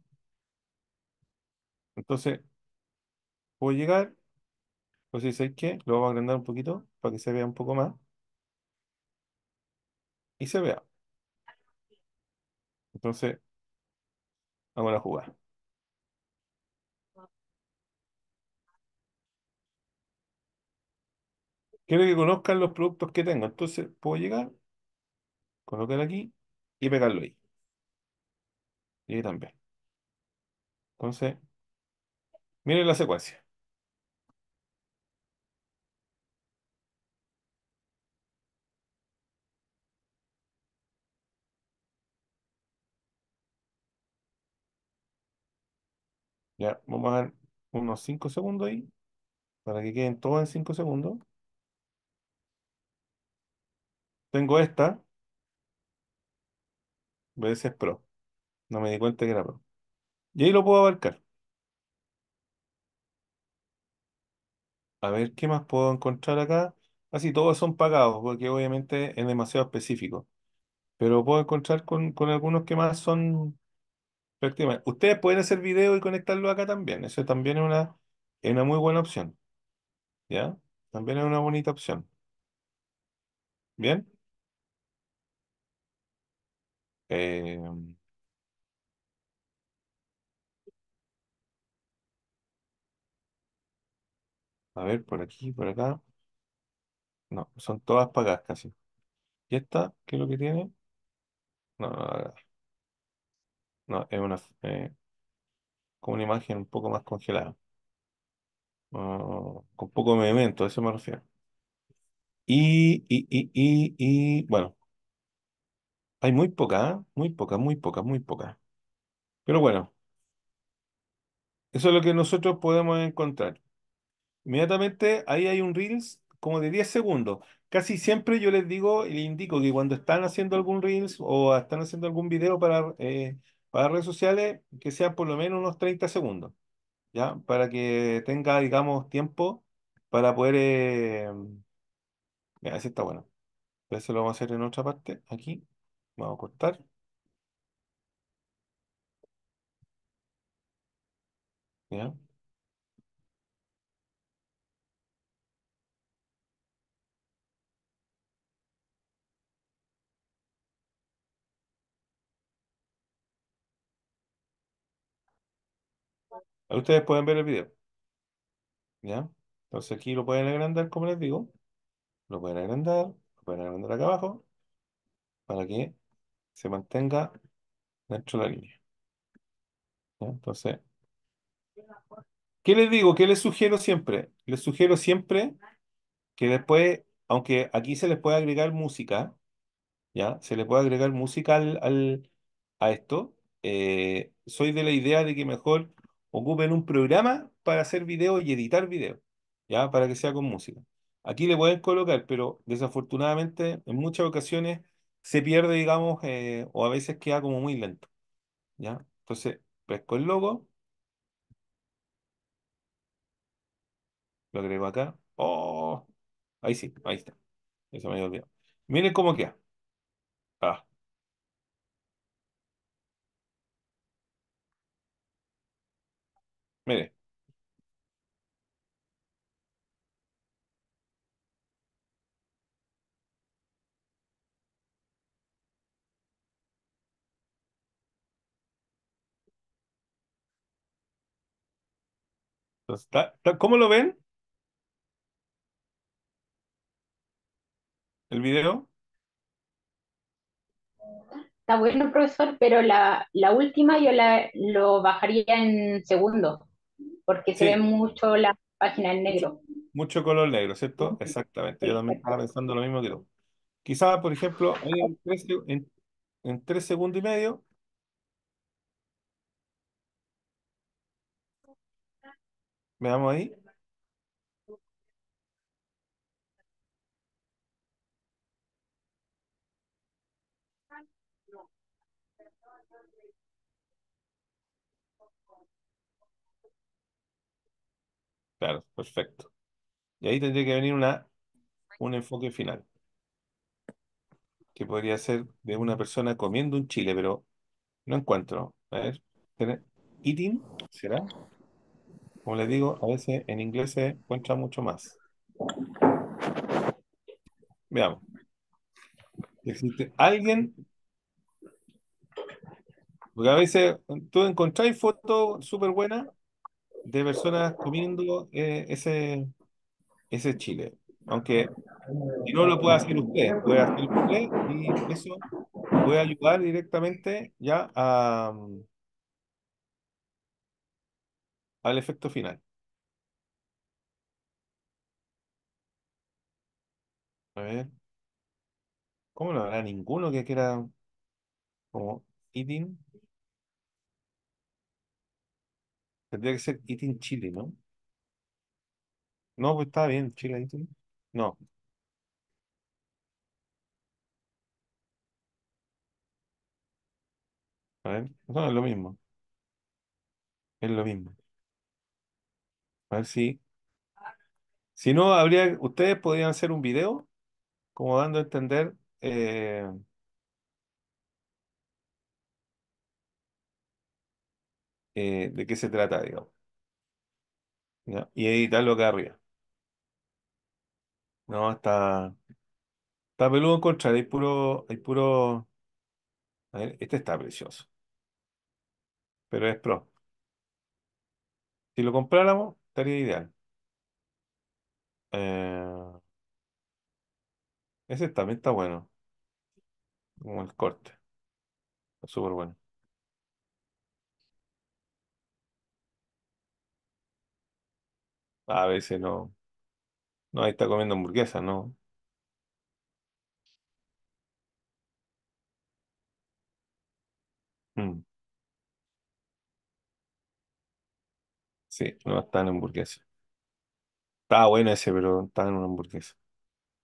Entonces, puedo llegar. Pues si sé que lo vamos a agrandar un poquito para que se vea un poco más. Y se vea. Entonces, hago la jugada. Quiero que conozcan los productos que tengo. Entonces puedo llegar, colocar aquí y pegarlo ahí. Y ahí también. Entonces, miren la secuencia. Ya, vamos a dar unos 5 segundos ahí, para que queden todos en 5 segundos. Tengo esta, veces Pro. No me di cuenta que era Pro. Y ahí lo puedo abarcar. A ver, ¿qué más puedo encontrar acá? Así, ah, todos son pagados, porque obviamente es demasiado específico. Pero puedo encontrar con, algunos que más son Ustedes pueden hacer video y conectarlo acá también. Eso también es una, es una muy buena opción. ¿Ya? También es una bonita opción. ¿Bien? Eh, a ver, por aquí, por acá. No, son todas pagadas casi. ¿Y esta? ¿Qué es lo que tiene? No, no, es una, eh, como una imagen un poco más congelada. Ah, con poco movimiento, a eso me refiero. Y, y, y, y, y, bueno, hay muy poca, ¿eh? muy poca, muy poca, muy poca. Pero bueno, eso es lo que nosotros podemos encontrar. Inmediatamente ahí hay un Reels como de 10 segundos. Casi siempre yo les digo y les indico que cuando están haciendo algún Reels o están haciendo algún video para, eh, para redes sociales, que sea por lo menos unos 30 segundos, ¿ya? Para que tenga, digamos, tiempo para poder... Eh... ese está bueno. eso lo vamos a hacer en otra parte, aquí. Vamos a cortar. ¿Ya? ustedes pueden ver el video. ¿Ya? Entonces aquí lo pueden agrandar, como les digo. Lo pueden agrandar, lo pueden agrandar acá abajo. Para que se mantenga dentro de la línea. Entonces, ¿qué les digo? ¿Qué les sugiero siempre? Les sugiero siempre que después, aunque aquí se les puede agregar música, ¿ya? Se les puede agregar música al, a esto. Eh, soy de la idea de que mejor ocupen un programa para hacer video y editar video, ¿ya? Para que sea con música. Aquí le pueden colocar, pero desafortunadamente en muchas ocasiones se pierde, digamos, eh, o a veces queda como muy lento. ¿Ya? Entonces, pesco el logo. Lo agrego acá. ¡Oh! Ahí sí, ahí está. Eso me había olvidado. Miren cómo queda. Ah. Mire. ¿cómo lo ven? ¿El video? Está bueno, profesor, pero la, la última yo la, lo bajaría en segundo, porque se ve mucho la página en negro. Mucho color negro, ¿cierto? Exactamente. Yo también estaba pensando lo mismo que tú. Quizás, por ejemplo, en, en tres segundos y medio Veamos ahí. Claro, perfecto. Y ahí tendría que venir una, un enfoque final, que podría ser de una persona comiendo un chile, pero no encuentro. A ver, ¿eating? ¿Será? Como les digo, a veces en inglés se encuentra mucho más. Veamos. Existe alguien. Porque a veces tú encontráis fotos súper buenas de personas comiendo eh, ese, ese chile. Aunque no lo puede hacer usted, puede hacer usted y eso puede ayudar directamente ya a al efecto final. A ver, ¿cómo no habrá ninguno que quiera como eating? Tendría que ser eating Chile, ¿no? No, pues está bien, Chile eating. No. A ver, no, es lo mismo. Es lo mismo. A ver si. Si no, habría, ustedes podrían hacer un video como dando a entender eh, eh, de qué se trata, digamos. Y editarlo acá arriba. No, está. Está peludo en contra, hay puro. Hay puro. A ver, este está precioso. Pero es pro. Si lo compráramos, Estaría ideal. Eh, ese también está bueno, como el corte. Está súper bueno. A veces no. No, ahí está comiendo hamburguesa, ¿no? Mm. Sí, no está en hamburguesa. Está bueno ese, pero está en una hamburguesa.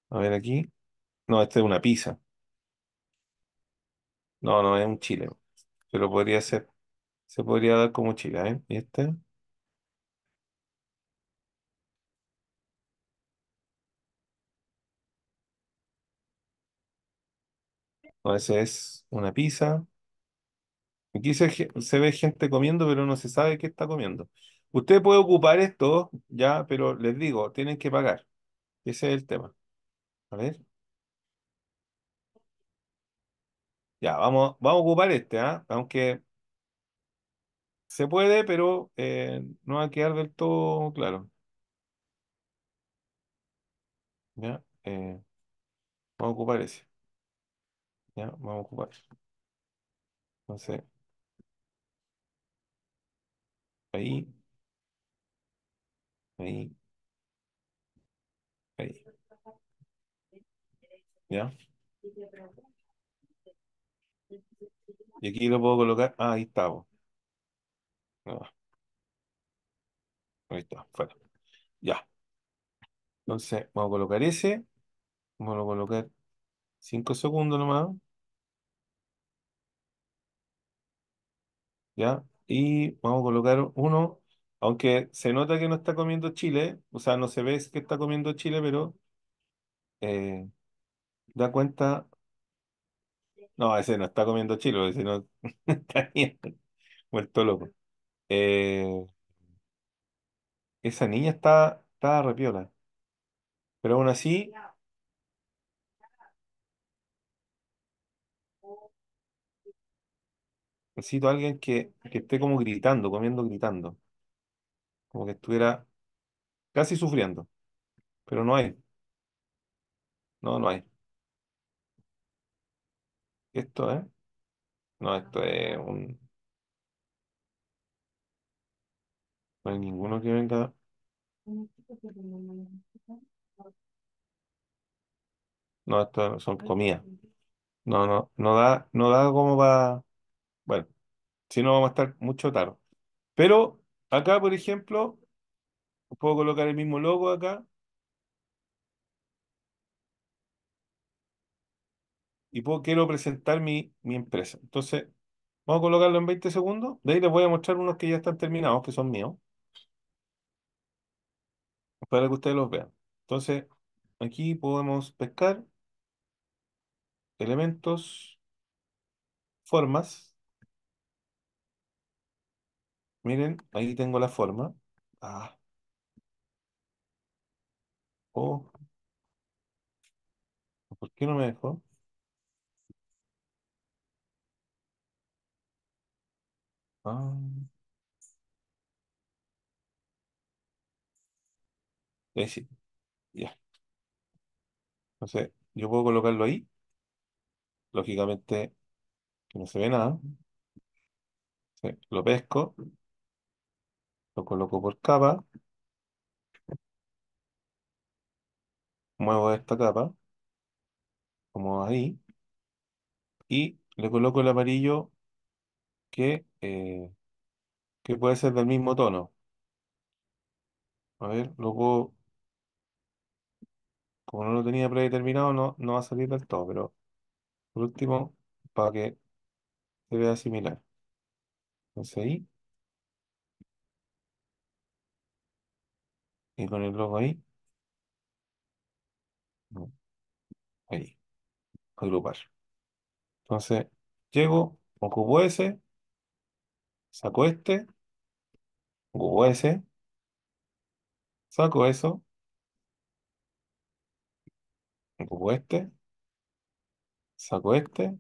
A ver aquí. No, este es una pizza. No, no, es un chile. Pero podría ser... Se podría dar como chile, ¿eh? ¿Y este? No, ese es una pizza. Aquí se ve gente comiendo, pero no se sabe qué está comiendo. Usted puede ocupar esto, ya, pero les digo, tienen que pagar. Ese es el tema. A ver. Ya, vamos, vamos a ocupar este, ¿ah? aunque se puede, pero eh, no va a quedar del todo claro. Ya, eh, vamos a ocupar ese. Ya, vamos a ocupar. Entonces, ahí. Ahí. Ahí. ¿Ya? Y aquí lo puedo colocar. Ah, ahí está. Ahí está, fuera. Ya. Entonces, vamos a colocar ese. Vamos a colocar cinco segundos nomás. ¿Ya? Y vamos a colocar uno aunque se nota que no está comiendo chile, o sea, no se ve que está comiendo chile, pero eh, da cuenta. No, ese no está comiendo chile, ese no está bien, muerto loco. Eh, esa niña está, está repiola, pero aún así, necesito a alguien que, que esté como gritando, comiendo, gritando como que estuviera casi sufriendo, pero no hay. No, no hay. Esto es, no, esto es un, no hay ninguno que venga. No, esto son comidas. No, no, no da, no da como para, bueno, si no vamos a estar mucho tarde. Pero Acá, por ejemplo, puedo colocar el mismo logo acá. Y puedo, quiero presentar mi, mi empresa. Entonces, vamos a colocarlo en 20 segundos. De ahí les voy a mostrar unos que ya están terminados, que son míos. Para que ustedes los vean. Entonces, aquí podemos pescar elementos, formas. Miren, ahí tengo la forma. Ah. Oh. ¿Por qué no me dejó? Ah. Eh, sí. Ya. Entonces, yo puedo colocarlo ahí. Lógicamente, que no se ve nada. Lo pesco. Lo coloco por capa. Muevo esta capa, como ahí, y le coloco el amarillo que, eh, que puede ser del mismo tono. A ver, luego, como no lo tenía predeterminado, no, no va a salir del todo, pero por último, para que se vea similar. Entonces ahí. y con el logo ahí, ahí, agrupar. Entonces, llego, ocupo ese, saco este, ocupo ese, saco eso, ocupo este, saco este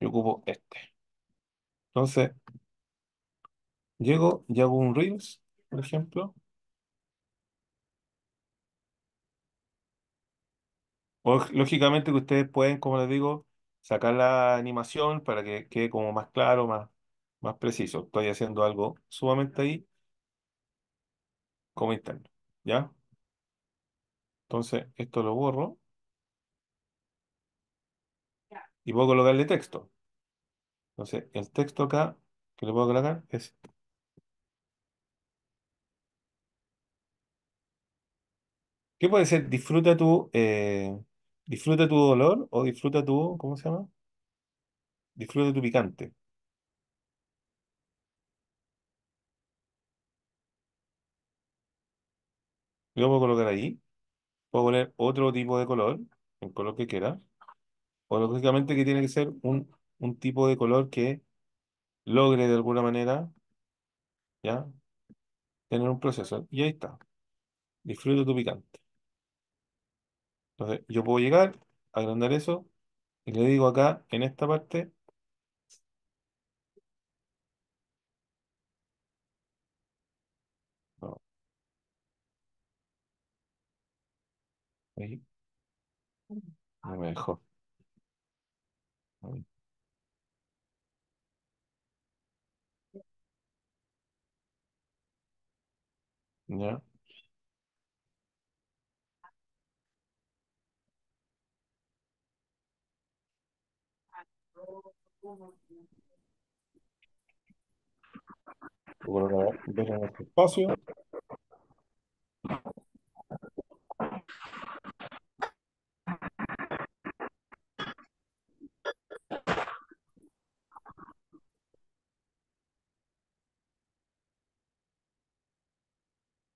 y ocupo este. Entonces, llego y hago un Reels, por ejemplo. Pues, lógicamente que ustedes pueden, como les digo, sacar la animación para que quede como más claro, más, más preciso. Estoy haciendo algo sumamente ahí como interno, ¿ya? Entonces, esto lo borro. Y puedo colocarle texto. Entonces, el texto acá, que le puedo colocar, es este. ¿Qué puede ser? Disfruta tu, Disfruta tu dolor o disfruta tu, ¿cómo se llama? Disfruta tu picante. Lo puedo colocar ahí. Puedo poner otro tipo de color, el color que quiera. O lógicamente que tiene que ser un, tipo de color que logre de alguna manera, ¿ya? Tener un proceso. Y ahí está. Disfruta tu picante. Entonces, yo puedo llegar, a agrandar eso, y le digo acá, en esta parte, mejor. Ahí. Ya. ver en este espacio.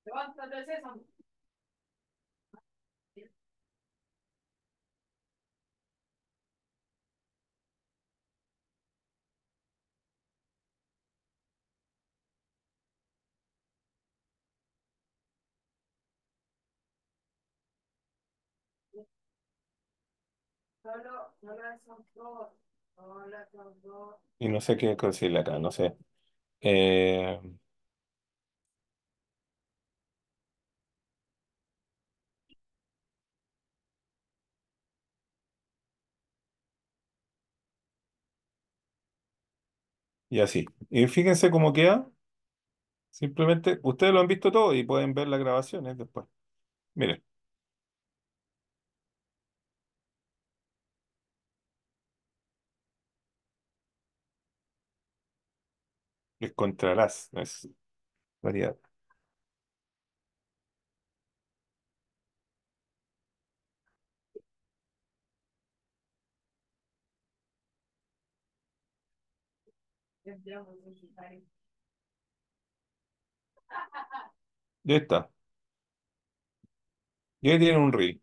Levántate, Y no sé qué decirle acá, no sé. Eh, y así. Y fíjense cómo queda. Simplemente, ustedes lo han visto todo y pueden ver las grabaciones después. Miren. Encontrarás, no es variedad. Ya está. Ya tiene un reel.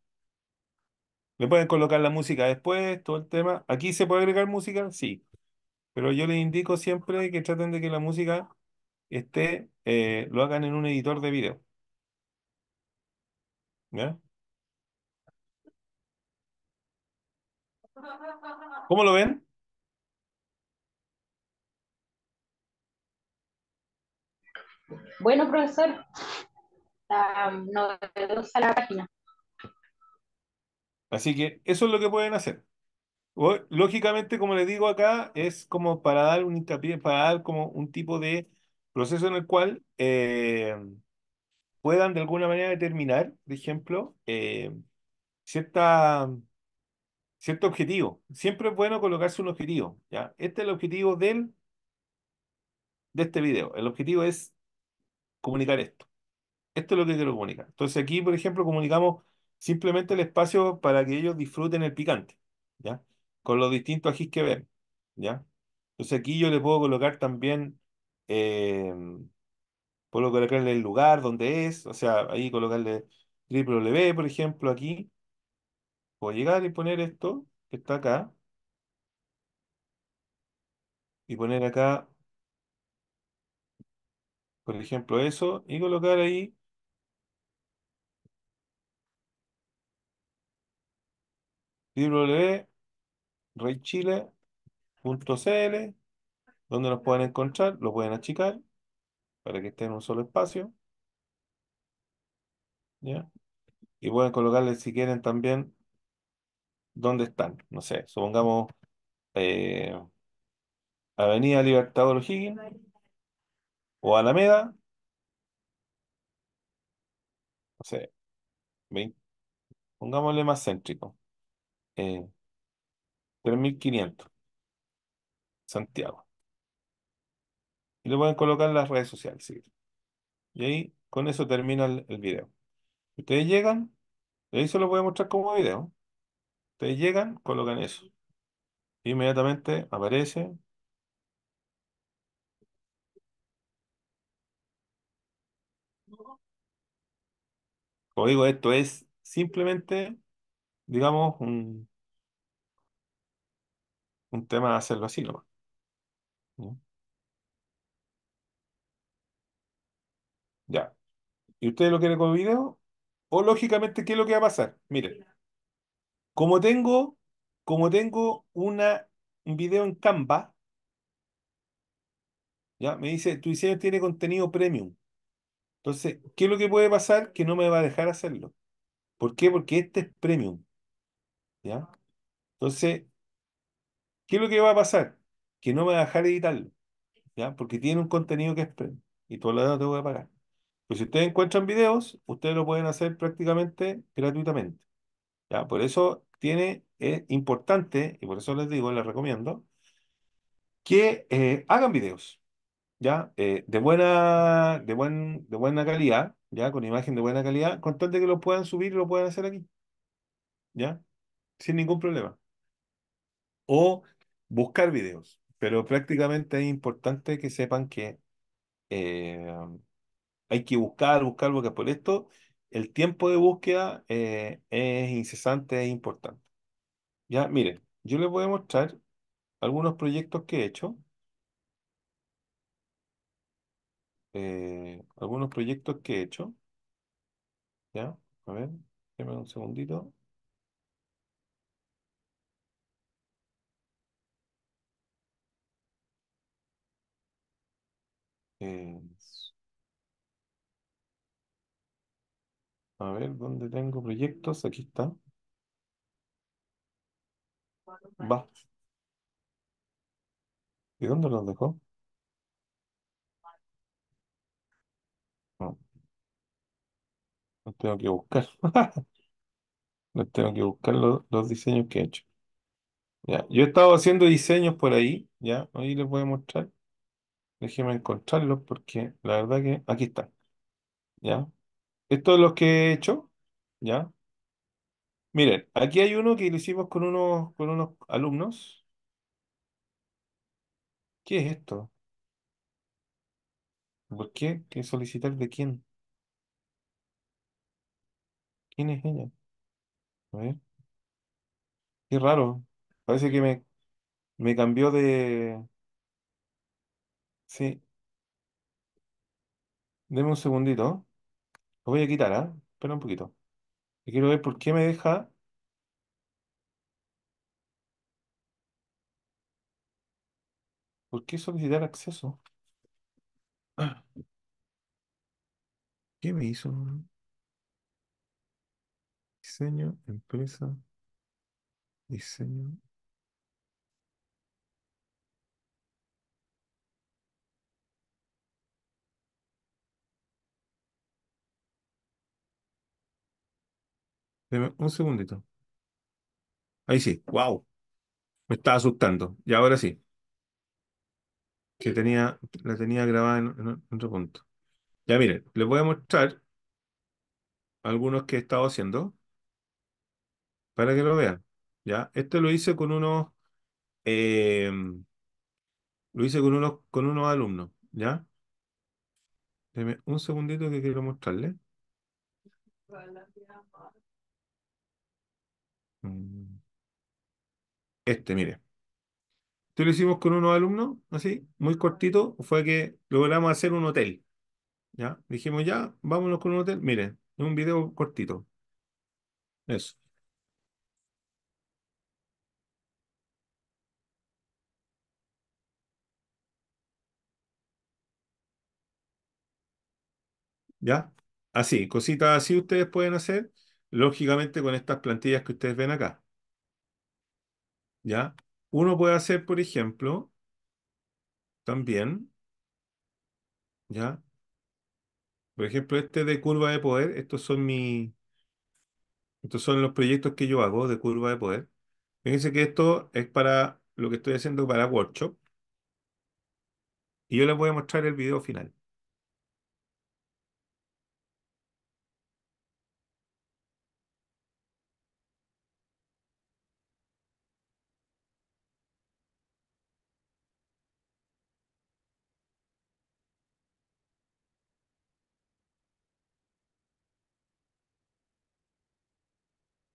Le pueden colocar la música después, todo el tema. ¿Aquí se puede agregar música? Sí. Pero yo les indico siempre que traten de que la música esté, eh, lo hagan en un editor de video. ¿Cómo lo ven? Bueno, profesor, um, a la página. Así que eso es lo que pueden hacer. Lógicamente, como les digo acá, es como para dar un hincapié, para dar como un tipo de proceso en el cual eh, puedan de alguna manera determinar, por ejemplo, eh, cierta, cierto objetivo. Siempre es bueno colocarse un objetivo. ¿ya? Este es el objetivo del, de este video. El objetivo es comunicar esto. Esto es lo que quiero comunicar. Entonces aquí, por ejemplo, comunicamos simplemente el espacio para que ellos disfruten el picante. ¿ya? con los distintos ajís que ven, ¿ya? Entonces aquí yo le puedo colocar también, em, puedo colocarle el lugar donde es, o sea, ahí colocarle W. por ejemplo, aquí. Puedo llegar y poner esto, que está acá. Y poner acá, por ejemplo, eso, y colocar ahí www reychile.cl, donde los pueden encontrar, lo pueden achicar para que estén en un solo espacio. ¿Ya? Y pueden colocarle si quieren también dónde están. No sé, supongamos eh, Avenida Libertador Higgins o Alameda. No sé, pongámosle más céntrico. Eh, 3.500. Santiago. Y lo pueden colocar en las redes sociales. Y ahí, con eso termina el, video. Ustedes llegan, y ahí se lo voy a mostrar como video. Ustedes llegan, colocan eso. Inmediatamente aparece Como digo, esto es simplemente, digamos, un, un tema hacerlo así nomás. ¿no? Ya. ¿Y ustedes lo quieren con video? O lógicamente, ¿qué es lo que va a pasar? Miren, como tengo, como tengo una, un video en Canva, ya me dice, tu diseño tiene contenido premium. Entonces, ¿qué es lo que puede pasar? Que no me va a dejar hacerlo. ¿Por qué? Porque este es premium. ¿Ya? Entonces, ¿Qué es lo que va a pasar? Que no me va a dejar editarlo, ¿ya? Porque tiene un contenido que es premium y todos lo te tengo que pagar. Pero pues si ustedes encuentran videos, ustedes lo pueden hacer prácticamente gratuitamente, ¿ya? Por eso tiene, es importante, y por eso les digo, les recomiendo, que eh, hagan videos, ¿ya? Eh, de, buena, de, buen, de buena calidad, ¿ya? Con imagen de buena calidad, con tal de que lo puedan subir y lo puedan hacer aquí, ¿ya? Sin ningún problema. O buscar videos, pero prácticamente es importante que sepan que eh, hay que buscar, buscar, porque por esto el tiempo de búsqueda eh, es incesante, es importante. Ya, miren, yo les voy a mostrar algunos proyectos que he hecho. Eh, algunos proyectos que he hecho. Ya, a ver, déjenme un segundito. A ver, ¿dónde tengo proyectos? Aquí está. Va. ¿Y dónde los dejó? No. Los tengo que buscar. No tengo que buscar los, los diseños que he hecho. Ya, yo he estado haciendo diseños por ahí, ya, hoy les voy a mostrar. Déjenme encontrarlos porque la verdad que aquí están. Ya, esto es lo que he hecho, ¿ya? Miren, aquí hay uno que lo hicimos con unos, con unos alumnos. ¿Qué es esto? ¿Por qué? ¿Qué solicitar de quién? ¿Quién es ella? A ver. Qué raro. Parece que me, me cambió de... Sí. Deme un segundito voy a quitar, ¿ah? Espera un poquito. Y quiero ver por qué me deja. ¿Por qué solicitar acceso? ¿Qué me hizo? Diseño, empresa, diseño, Deme un segundito. Ahí sí, wow. Me estaba asustando. Y ahora sí. Que tenía, la tenía grabada en, otro punto. Ya miren, les voy a mostrar algunos que he estado haciendo para que lo vean. Ya, esto lo hice con unos, eh, lo hice con unos, con unos alumnos. Ya, Deme un segundito que quiero mostrarles. Mm. Este, mire. Esto lo hicimos con unos alumnos, así, muy cortito, fue que logramos hacer un hotel. ¿Ya? Dijimos, ya, vámonos con un hotel. Miren, es un video cortito. Eso. ¿Ya? Así, cositas así ustedes pueden hacer lógicamente con estas plantillas que ustedes ven acá. ¿Ya? Uno puede hacer, por ejemplo, también, ¿ya? Por ejemplo, este de curva de poder, estos son mi, estos son los proyectos que yo hago de curva de poder. Fíjense que esto es para lo que estoy haciendo para workshop. Y yo les voy a mostrar el video final.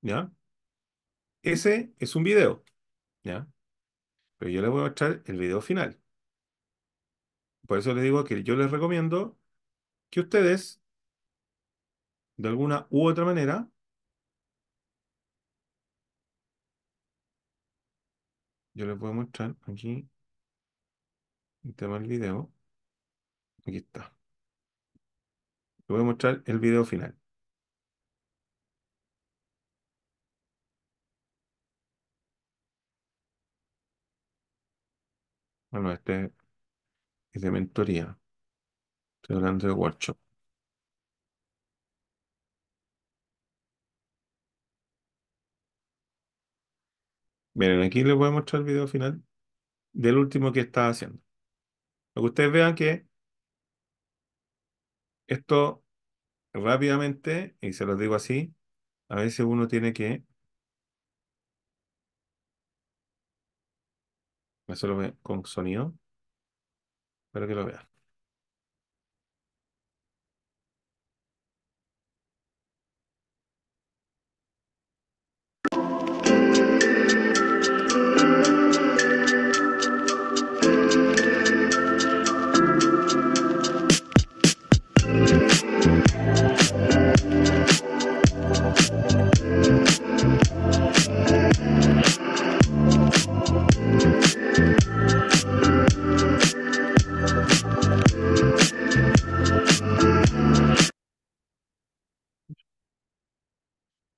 ¿ya? Ese es un video, ¿ya? Pero yo les voy a mostrar el video final. Por eso les digo que yo les recomiendo que ustedes, de alguna u otra manera, yo les voy a mostrar aquí el tema del video. Aquí está. Les voy a mostrar el video final. Bueno, este es de mentoría. Estoy hablando de workshop. Miren, aquí les voy a mostrar el video final del último que está haciendo. Lo que ustedes vean que esto rápidamente, y se lo digo así, a veces uno tiene que Me solo con sonido. Espero que lo vean.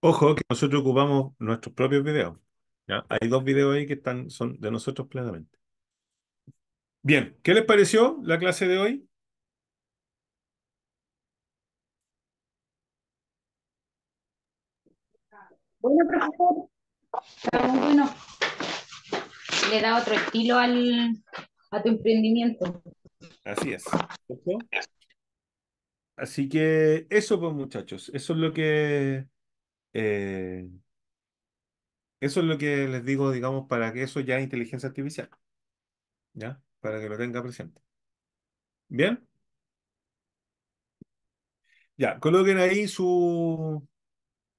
Ojo, que nosotros ocupamos nuestros propios videos. Hay dos videos ahí que están, son de nosotros plenamente. Bien, ¿qué les pareció la clase de hoy? Bueno, profesor, está muy bueno. Le da otro estilo al, a tu emprendimiento. Así es. Así que eso, pues muchachos, eso es lo que eh, eso es lo que les digo, digamos, para que eso ya inteligencia artificial. ¿Ya? Para que lo tenga presente. ¿Bien? Ya, coloquen ahí su,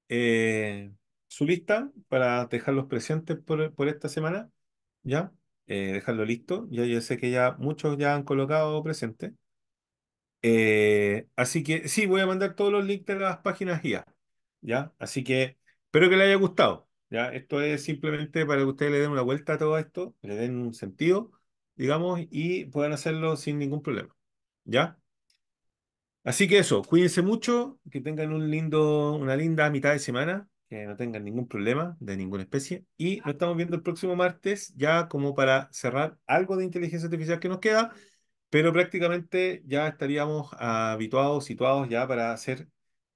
eh, su lista para dejarlos presentes por, esta semana. ¿Ya? Eh, dejarlo listo. Ya yo sé que ya muchos ya han colocado presente. así que sí, voy a mandar todos los links de las páginas guías Así que espero que les haya gustado, ¿ya? Esto es simplemente para que ustedes le den una vuelta a todo esto, le den un sentido, digamos, y puedan hacerlo sin ningún problema, ¿ya? Así que eso, cuídense mucho, que tengan un lindo, una linda mitad de semana, que no tengan ningún problema de ninguna especie. Y nos estamos viendo el próximo martes, ya como para cerrar algo de inteligencia artificial que nos queda, pero prácticamente ya estaríamos habituados, situados ya para hacer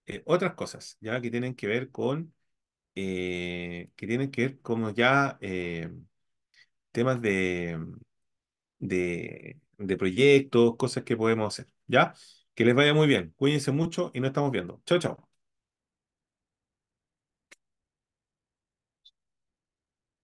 eh, otras cosas, ya que tienen que ver con, eh, que tienen que ver como ya eh, temas de, de, proyectos, cosas que podemos hacer, ¿ya? Que les vaya muy bien, cuídense mucho y nos estamos viendo. Chao, chao.